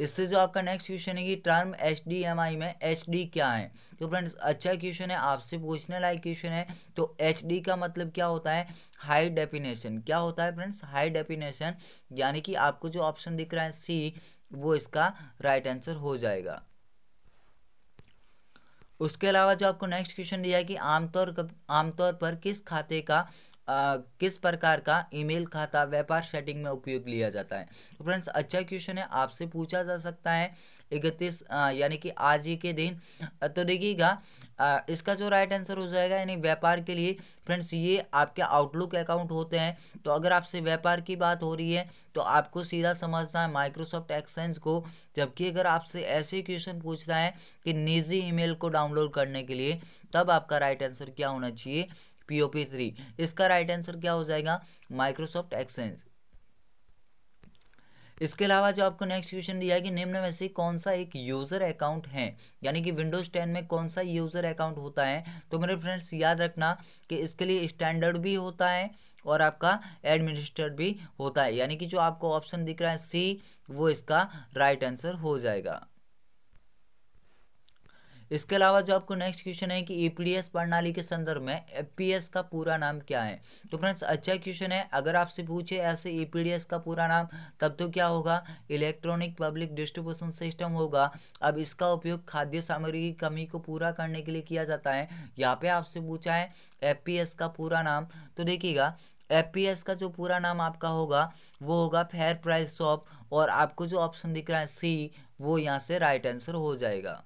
इससे जो आपका नेक्स्ट क्वेश्चन है कि term H D M I में एच डी क्या है तो फ्रेंड्स अच्छा क्वेश्चन है आपसे पूछने लायक क्वेश्चन है तो एच डी का मतलब क्या होता है हाई डेफिनेशन क्या होता है फ्रेंड्स हाई डेफिनेशन यानी कि आपको जो ऑप्शन दिख रहा है सी वो इसका राइट right आंसर हो जाएगा उसके अलावा जो आपको नेक्स्ट क्वेश्चन दिया है कि आमतौर आमतौर पर किस खाते का आ, किस प्रकार का ईमेल खाता व्यापार सेटिंग में उपयोग लिया जाता है तो फ्रेंड्स अच्छा क्वेश्चन है आपसे पूछा जा सकता है इकतीस यानी कि आज ही के दिन तो देखिएगा इसका जो राइट आंसर हो जाएगा यानी व्यापार के लिए फ्रेंड्स ये आपके आउटलुक अकाउंट होते हैं तो अगर आपसे व्यापार की बात हो रही है तो आपको सीधा समझना है माइक्रोसॉफ्ट एक्सचेंज को जबकि अगर आपसे ऐसे क्वेश्चन पूछता है कि निजी ईमेल को डाउनलोड करने के लिए तब आपका राइट आंसर क्या होना चाहिए पी ओ पी थ्री इसका राइट आंसर क्या हो जाएगा माइक्रोसॉफ्ट एक्सचेंज इसके अलावा जो आपको नेक्स्ट क्वेश्चन दिया है कि निम्न में से कौन सा एक यूज़र अकाउंट है यानी कि विंडोज़ टेन में कौन सा यूज़र अकाउंट होता है तो मेरे फ्रेंड्स याद रखना कि इसके लिए स्टैंडर्ड भी होता है और आपका एडमिनिस्ट्रेट भी होता है यानी कि जो आपको ऑप्शन दिख रहा है सी वो इसका राइट आंसर हो जाएगा इसके अलावा जो आपको नेक्स्ट क्वेश्चन है कि ईपीडीएस e प्रणाली के संदर्भ में एपीएस का पूरा नाम क्या है तो फ्रेंड्स अच्छा क्वेश्चन है अगर आपसे पूछे ऐसे ईपीडीएस e का पूरा नाम तब तो क्या होगा इलेक्ट्रॉनिक पब्लिक डिस्ट्रीब्यूशन सिस्टम होगा अब इसका उपयोग खाद्य सामग्री की कमी को पूरा करने के लिए किया जाता है यहाँ पे आपसे पूछा है एपीएस का पूरा नाम तो देखिएगा एपीएस का जो पूरा नाम आपका होगा वो होगा फेयर प्राइस शॉप और आपको जो ऑप्शन दिख रहा है सी वो यहाँ से राइट आंसर हो जाएगा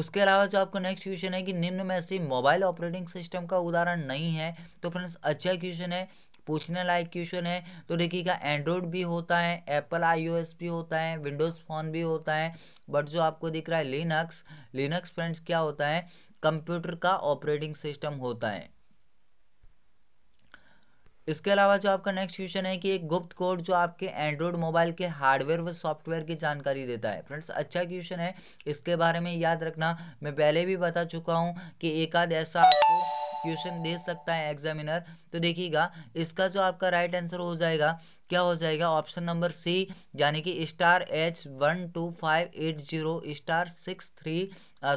उसके अलावा जो आपको नेक्स्ट क्वेश्चन है कि निम्न में से मोबाइल ऑपरेटिंग सिस्टम का उदाहरण नहीं है तो फ्रेंड्स अच्छा क्वेश्चन है पूछने लायक क्वेश्चन है तो देखिएगा एंड्रॉयड भी होता है एप्पल आईओएस भी होता है विंडोज़ फ़ोन भी होता है बट जो आपको दिख रहा है लिनक्स लिनक्स फ्रेंड्स क्या होता है कंप्यूटर का ऑपरेटिंग सिस्टम होता है इसके अलावा जो आपका नेक्स्ट क्वेश्चन है कि एक गुप्त कोड जो आपके एंड्रॉयड मोबाइल के हार्डवेयर व सॉफ्टवेयर की जानकारी देता है फ्रेंड्स अच्छा क्वेश्चन है इसके बारे में याद रखना मैं पहले भी बता चुका हूँ कि एक आध ऐसा आपको क्वेश्चन दे सकता है एग्जामिनर तो देखिएगा इसका जो आपका राइट आंसर हो जाएगा क्या हो जाएगा ऑप्शन नंबर सी यानी कि star H one two five eight zero star six three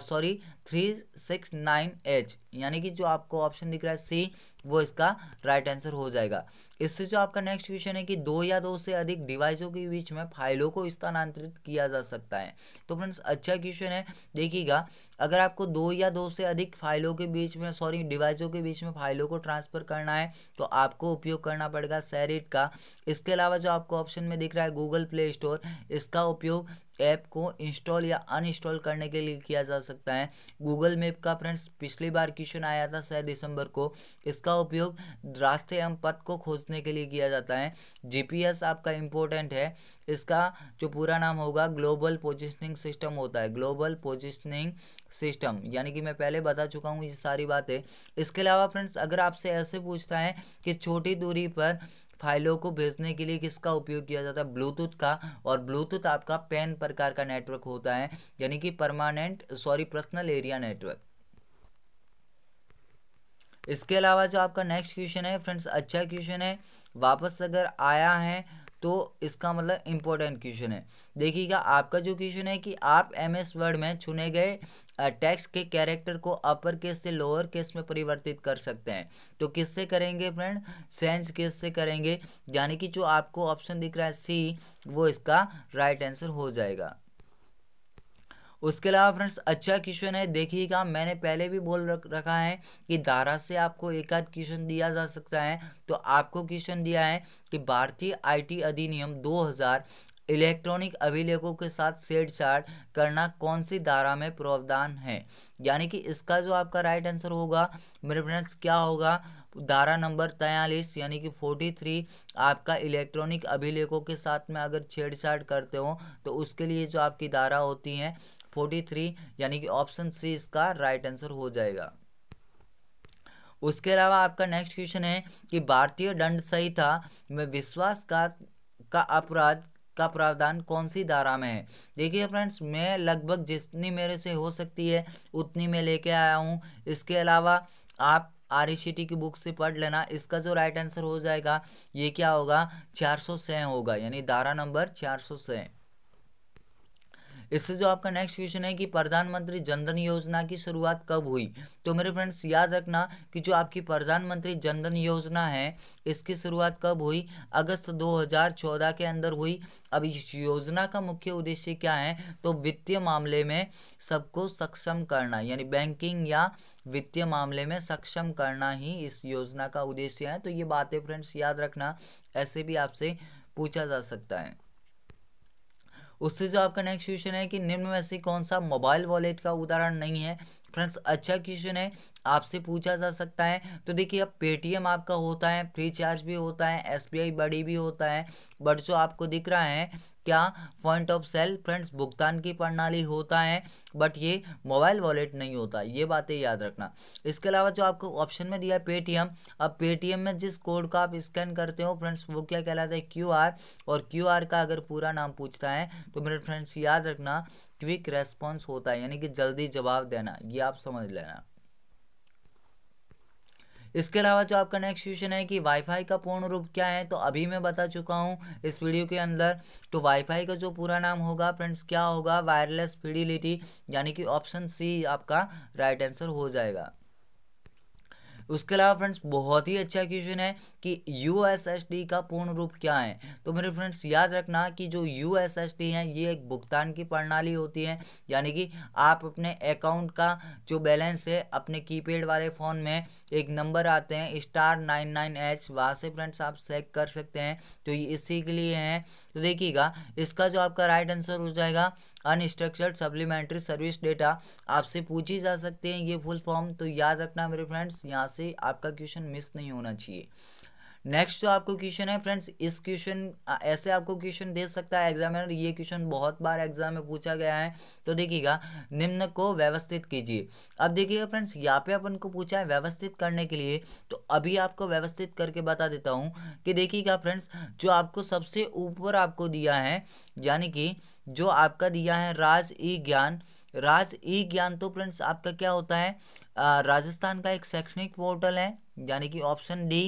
sorry three six nine H यानी कि जो आपको ऑप्शन दिख रहा है सी वो इसका राइट आंसर हो जाएगा इससे जो आपका नेक्स्ट क्वेश्चन है कि दो या दो से अधिक डिवाइसों के बीच में फाइलों को स्थानांतरित किया जा सकता है तो फ्रेंड्स अच्छा क्वेश्चन है देखिएगा अगर आपको दो या दो से अधिक फाइलों के बीच में सॉरी डिवाइसों के बीच में फाइलों को ट्रांसफर करना है तो आपको उपयोग करना पड़ेगा सैरिट का इसके अलावा जो आपको ऑप्शन में दिख रहा है गूगल प्ले स्टोर इसका उपयोग ऐप को इंस्टॉल या अनइंस्टॉल करने के लिए किया जा सकता है गूगल मैप का फ्रेंड्स पिछली बार क्वेश्चन आया था शायद दिसंबर को इसका उपयोग रास्ते एवं पथ को खोज खोजने के लिए किया जाता है जीपीएस आपका इम्पोर्टेंट है इसका जो पूरा नाम होगा ग्लोबल पोजिशनिंग सिस्टम होता है ग्लोबल पोजिशनिंग सिस्टम यानी कि मैं पहले बता चुका हूँ ये सारी बातें इसके अलावा फ्रेंड्स अगर आपसे ऐसे पूछता है कि छोटी दूरी पर फाइलों को भेजने के लिए किसका उपयोग किया जाता है ब्लूटूथ का और ब्लूटूथ आपका पेन प्रकार का नेटवर्क होता है यानी कि permanent sorry personal area network इसके अलावा जो आपका नेक्स्ट क्वेश्चन है फ्रेंड्स अच्छा क्वेश्चन है वापस अगर आया है तो इसका मतलब इम्पोर्टेंट क्वेश्चन है देखिएगा आपका जो क्वेश्चन है कि आप एम एस वर्ड में चुने गए टेक्स्ट के कैरेक्टर को अपर केस से लोअर केस में परिवर्तित कर सकते हैं तो किससे करेंगे फ्रेंड सेंस केस से करेंगे यानी कि जो आपको ऑप्शन दिख रहा है सी वो इसका राइट आंसर हो जाएगा उसके अलावा फ्रेंड्स अच्छा क्वेश्चन है देखिएगा मैंने पहले भी बोल रख रखा है कि दारा से आपको एक आध क्वेश्चन दिया जा सकता है तो आपको क्वेश्चन दिया है कि भारतीय आईटी अधिनियम 2000 इलेक्ट्रॉनिक अभिलेखों के साथ छेड़छाड़ करना कौन सी धारा में प्रावधान है यानी कि इसका जो आपका राइट आंसर होगा मेरे फ्रेंड्स क्या होगा धारा नंबर तयालीस यानी कि 43 आपका इलेक्ट्रॉनिक अभिलेखों के साथ में अगर छेड़छाड़ करते हो तो उसके लिए जो आपकी धारा होती है फोर्टी थ्री यानी कि ऑप्शन सी इसका राइट आंसर हो जाएगा उसके अलावा आपका नेक्स्ट क्वेश्चन है कि भारतीय दंड संहिता में विश्वास का अपराध का प्रावधान कौन सी धारा में है देखिए फ्रेंड्स मैं लगभग जितनी मेरे से हो सकती है उतनी मैं लेके आया हूँ इसके अलावा आप आर e की बुक से पढ़ लेना इसका जो राइट आंसर हो जाएगा ये क्या होगा चार सौ होगा यानी धारा नंबर चार सौ इससे जो आपका नेक्स्ट क्वेश्चन है कि प्रधानमंत्री जनधन योजना की शुरुआत कब हुई तो मेरे फ्रेंड्स याद रखना कि जो आपकी प्रधानमंत्री जनधन योजना है इसकी शुरुआत कब हुई अगस्त 2014 के अंदर हुई अब इस योजना का मुख्य उद्देश्य क्या है तो वित्तीय मामले में सबको सक्षम करना यानी बैंकिंग या वित्तीय मामले में सक्षम करना ही इस योजना का उद्देश्य है तो ये बातें फ्रेंड्स याद रखना ऐसे भी आपसे पूछा जा सकता है उससे जो आपका नेक्स्ट क्वेश्चन है कि निम्न में से कौन सा मोबाइल वॉलेट का उदाहरण नहीं है फ्रेंड्स अच्छा क्वेश्चन है आपसे पूछा जा सकता है तो देखिए अब पेटीएम आपका होता है फ्री चार्ज भी होता है एस बी आई बड़ी भी होता है बट जो आपको दिख रहा है क्या पॉइंट ऑफ सेल फ्रेंड्स भुगतान की प्रणाली होता है बट ये मोबाइल वॉलेट नहीं होता ये बातें याद रखना इसके अलावा जो आपको ऑप्शन में दिया है पेटीएम अब पेटीएम में जिस कोड का आप स्कैन करते हो फ्रेंड्स वो क्या कहलाता है क्यू और क्यू का अगर पूरा नाम पूछता है तो मेरे फ्रेंड्स याद रखना क्विक रेस्पॉन्स होता है यानी कि जल्दी जवाब देना ये आप समझ लेना इसके अलावा जो आपका नेक्स्ट क्वेश्चन है कि वाईफाई का पूर्ण रूप क्या है तो अभी मैं बता चुका हूँ इस वीडियो के अंदर तो वाईफाई का जो पूरा नाम होगा फ्रेंड्स क्या होगा वायरलेस फिडिलिटी यानी कि ऑप्शन सी आपका राइट आंसर हो जाएगा उसके अलावा फ्रेंड्स बहुत ही अच्छा क्वेश्चन है कि यू का पूर्ण रूप क्या है तो मेरे फ्रेंड्स याद रखना कि जो यू एस है ये एक भुगतान की प्रणाली होती है यानी कि आप अपने अकाउंट का जो बैलेंस है अपने कीपैड वाले फ़ोन में एक नंबर आते हैं स्टार नाइन नाइन एच वहाँ से फ्रेंड्स आप सेक कर सकते हैं तो इसी के लिए है तो देखिएगा इसका जो आपका राइट आंसर हो जाएगा अनस्ट्रक्चर्ड सप्लीमेंट्री सर्विस डेटा आपसे पूछी जा सकते हैं ये फुल फॉर्म तो याद रखना मेरे फ्रेंड्स यहाँ से आपका क्वेश्चन मिस नहीं होना चाहिए नेक्स्ट जो आपको क्वेश्चन है फ्रेंड्स इस क्वेश्चन ऐसे आपको क्वेश्चन दे सकता है एग्जामिनर ये क्वेश्चन बहुत बार एग्जाम में पूछा गया है तो देखिएगा निम्न को व्यवस्थित कीजिए अब देखिएगा फ्रेंड्स यहाँ पे अपन को पूछा है व्यवस्थित करने के लिए तो अभी आपको व्यवस्थित करके बता देता हूँ कि देखिएगा फ्रेंड्स जो आपको सबसे ऊपर आपको दिया है यानी कि जो आपका दिया है राज ई ज्ञान राज ई ज्ञान तो फ्रेंड्स आपका क्या होता है राजस्थान का एक शैक्षणिक पोर्टल है यानी कि ऑप्शन डी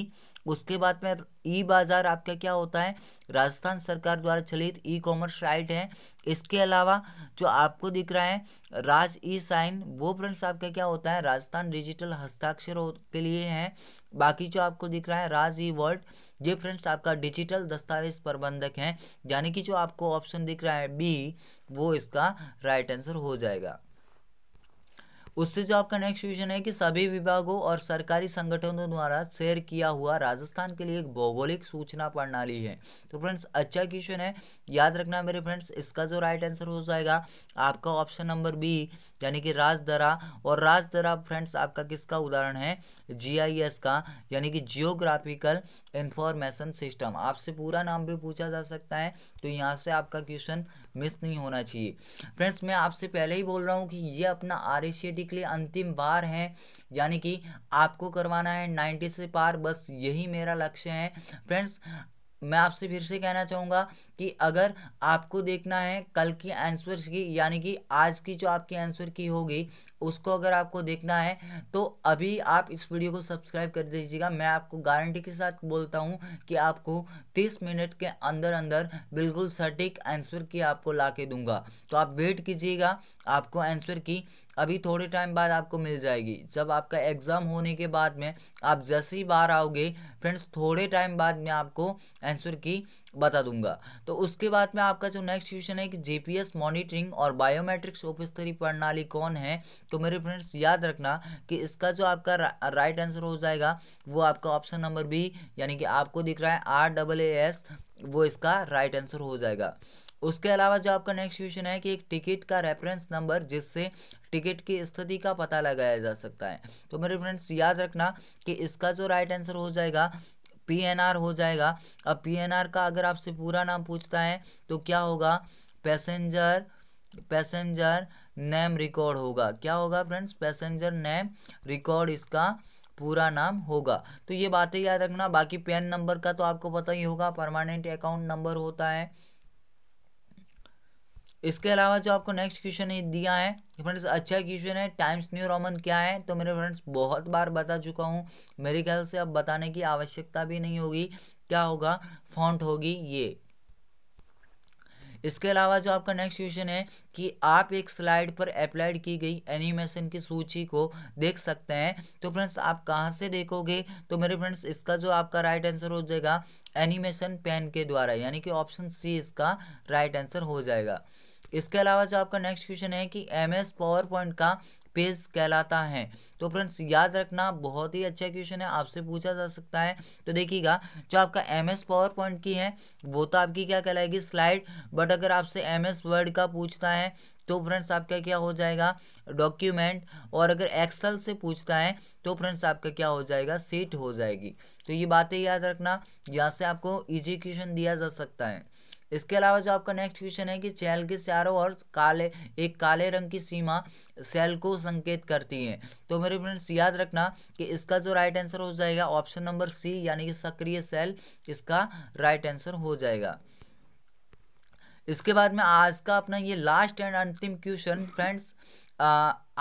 उसके बाद में ई बाज़ार आपका क्या होता है राजस्थान सरकार द्वारा चलित ई कॉमर्स साइट है इसके अलावा जो आपको दिख रहा है राज ई साइन वो फ्रेंड्स आपका क्या होता है राजस्थान डिजिटल हस्ताक्षर के लिए है बाकी जो आपको दिख रहा है राज ई वर्ड ये फ्रेंड्स आपका डिजिटल दस्तावेज प्रबंधक है यानी कि जो आपको ऑप्शन दिख रहा है बी वो इसका राइट आंसर हो जाएगा उससे जो आपका नेक्स्ट क्वेश्चन है कि सभी विभागों और सरकारी संगठनों द्वारा शेयर किया हुआ राजस्थान के लिए एक भौगोलिक सूचना प्रणाली है तो फ्रेंड्स अच्छा क्वेश्चन है याद रखना मेरे फ्रेंड्स इसका जो राइट आंसर हो जाएगा आपका ऑप्शन नंबर बी यानी कि राजदरा और राजदरा फ्रेंड्स आपका किसका उदाहरण है जी का यानी कि जियोग्राफिकल इंफॉर्मेशन सिस्टम आपसे पूरा नाम भी पूछा जा सकता है तो यहाँ से आपका क्वेश्चन मिस नहीं होना चाहिए फ्रेंड्स मैं आपसे पहले ही बोल रहा हूँ कि ये अपना आर के लिए अंतिम बार है यानी कि आपको करवाना है नाइन्टी से पार बस यही मेरा लक्ष्य है फ्रेंड्स मैं आपसे फिर से कहना चाहूँगा कि अगर आपको देखना है कल की आंसर्स की यानी कि आज की जो आपकी आंसर की होगी उसको अगर आपको देखना है तो अभी आप इस वीडियो को सब्सक्राइब कर दीजिएगा मैं आपको गारंटी के साथ बोलता हूँ कि आपको 30 मिनट के अंदर अंदर बिल्कुल सटीक आंसर की आपको ला दूंगा तो आप वेट कीजिएगा आपको आंसर की अभी थोड़े टाइम बाद आपको मिल जाएगी जब आपका एग्ज़ाम होने के बाद में आप जैसे ही बाहर आओगे फ्रेंड्स थोड़े टाइम बाद में आपको आंसर की बता दूंगा तो उसके बाद में आपका जो नेक्स्ट क्वेश्चन है कि जीपीएस मॉनिटरिंग और बायोमेट्रिक्स उपस्तरीय प्रणाली कौन है तो मेरे फ्रेंड्स याद रखना कि इसका जो आपका रा, राइट आंसर हो जाएगा वो आपका ऑप्शन नंबर बी यानी कि आपको दिख रहा है आर डबल ए एस वो इसका राइट आंसर हो जाएगा उसके अलावा जो आपका नेक्स्ट क्वेश्चन है कि एक टिकट का रेफरेंस नंबर जिससे टिकट की स्थिति का पता लगाया जा सकता है तो मेरे फ्रेंड्स याद रखना कि इसका जो राइट आंसर हो जाएगा पी एन आर हो जाएगा अब पी एन आर का अगर आपसे पूरा नाम पूछता है तो क्या होगा पैसेंजर पैसेंजर नेम रिकॉर्ड होगा क्या होगा फ्रेंड्स पैसेंजर नेम रिकॉर्ड इसका पूरा नाम होगा तो ये बातें याद रखना बाकी पैन नंबर का तो आपको पता ही होगा परमानेंट अकाउंट नंबर होता है इसके अलावा जो आपको नेक्स्ट क्वेश्चन दिया है फ्रेंड्स अच्छा क्वेश्चन है टाइम्स न्यू रोमन क्या है तो मेरे फ्रेंड्स बहुत बार बता चुका हूँ मेरे ख्याल से अब बताने की आवश्यकता भी नहीं होगी क्या होगा फॉन्ट होगी ये इसके अलावा जो आपका नेक्स्ट क्वेश्चन है कि आप एक स्लाइड पर अप्लाइड की गई एनिमेशन की सूची को देख सकते हैं तो फ्रेंड्स आप कहाँ से देखोगे तो मेरे फ्रेंड्स इसका जो आपका राइट आंसर हो जाएगा एनिमेशन पेन के द्वारा यानी कि ऑप्शन सी इसका राइट आंसर हो जाएगा इसके अलावा जो आपका नेक्स्ट क्वेश्चन है कि एम एस पावर पॉइंट का पेज कहलाता है तो फ्रेंड्स याद रखना बहुत ही अच्छा क्वेश्चन है आपसे पूछा जा सकता है तो देखिएगा जो आपका एम एस पावर पॉइंट की है वो तो आपकी क्या कहलाएगी स्लाइड बट अगर आपसे एम एस वर्ड का पूछता है तो फ्रेंड्स आपका क्या हो जाएगा डॉक्यूमेंट और अगर एक्सेल से पूछता है तो फ्रेंड्स आपका क्या हो जाएगा सीट हो जाएगी तो ये बातें याद रखना यहाँ से आपको इजी क्वेश्चन दिया जा सकता है इसके अलावा जो आपका नेक्स्ट क्वेश्चन है कि शैल के चारों ओर काले एक काले रंग की सीमा सेल को संकेत करती है तो मेरे फ्रेंड्स याद रखना कि इसका जो राइट आंसर हो जाएगा ऑप्शन नंबर सी यानी कि सक्रिय सेल इसका राइट आंसर हो जाएगा इसके बाद में आज का अपना ये लास्ट एंड अंतिम क्वेश्चन फ्रेंड्स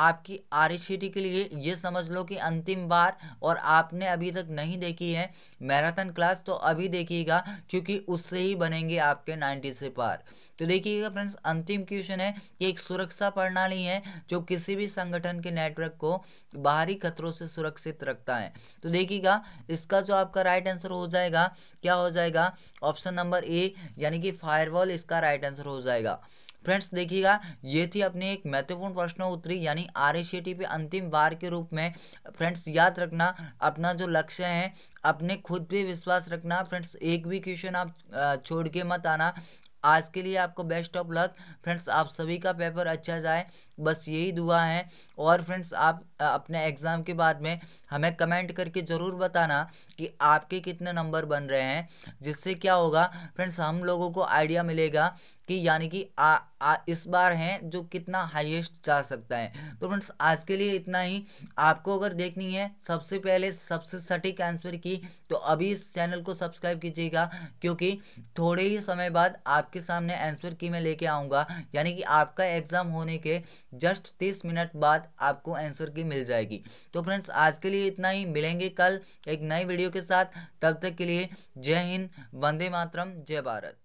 आपकी आर के लिए ये समझ लो कि अंतिम बार और आपने अभी तक नहीं देखी है मैराथन क्लास तो अभी देखिएगा क्योंकि उससे ही बनेंगे आपके नाइन्टी से पार तो देखिएगा फ्रेंड्स अंतिम क्वेश्चन है कि एक सुरक्षा प्रणाली है जो किसी भी संगठन के नेटवर्क को बाहरी खतरों से सुरक्षित रखता है तो देखिएगा इसका जो आपका राइट आंसर हो जाएगा क्या हो जाएगा ऑप्शन नंबर ए यानी कि फायरवॉल इसका राइट आंसर हो जाएगा फ्रेंड्स देखिएगा ये थी अपनी एक महत्वपूर्ण प्रश्न उत्तरी यानी आर पे अंतिम बार के रूप में फ्रेंड्स याद रखना अपना जो लक्ष्य है अपने खुद पे विश्वास रखना फ्रेंड्स एक भी क्वेश्चन आप छोड़ के मत आना आज के लिए आपको बेस्ट ऑफ लक फ्रेंड्स आप सभी का पेपर अच्छा जाए बस यही दुआ है और फ्रेंड्स आप अपने एग्ज़ाम के बाद में हमें कमेंट करके ज़रूर बताना कि आपके कितने नंबर बन रहे हैं जिससे क्या होगा फ्रेंड्स हम लोगों को आइडिया मिलेगा कि यानी कि आ, आ, इस बार हैं जो कितना हाईएस्ट जा सकता है तो फ्रेंड्स आज के लिए इतना ही आपको अगर देखनी है सबसे पहले सबसे सटीक आंसर की तो अभी इस चैनल को सब्सक्राइब कीजिएगा क्योंकि थोड़े ही समय बाद आपके सामने आंसर की मैं लेके आऊँगा यानी कि आपका एग्ज़ाम होने के जस्ट तीस मिनट बाद आपको आंसर की मिल जाएगी तो फ्रेंड्स आज के लिए इतना ही मिलेंगे कल एक नई वीडियो के साथ तब तक के लिए जय हिंद वंदे मातरम जय भारत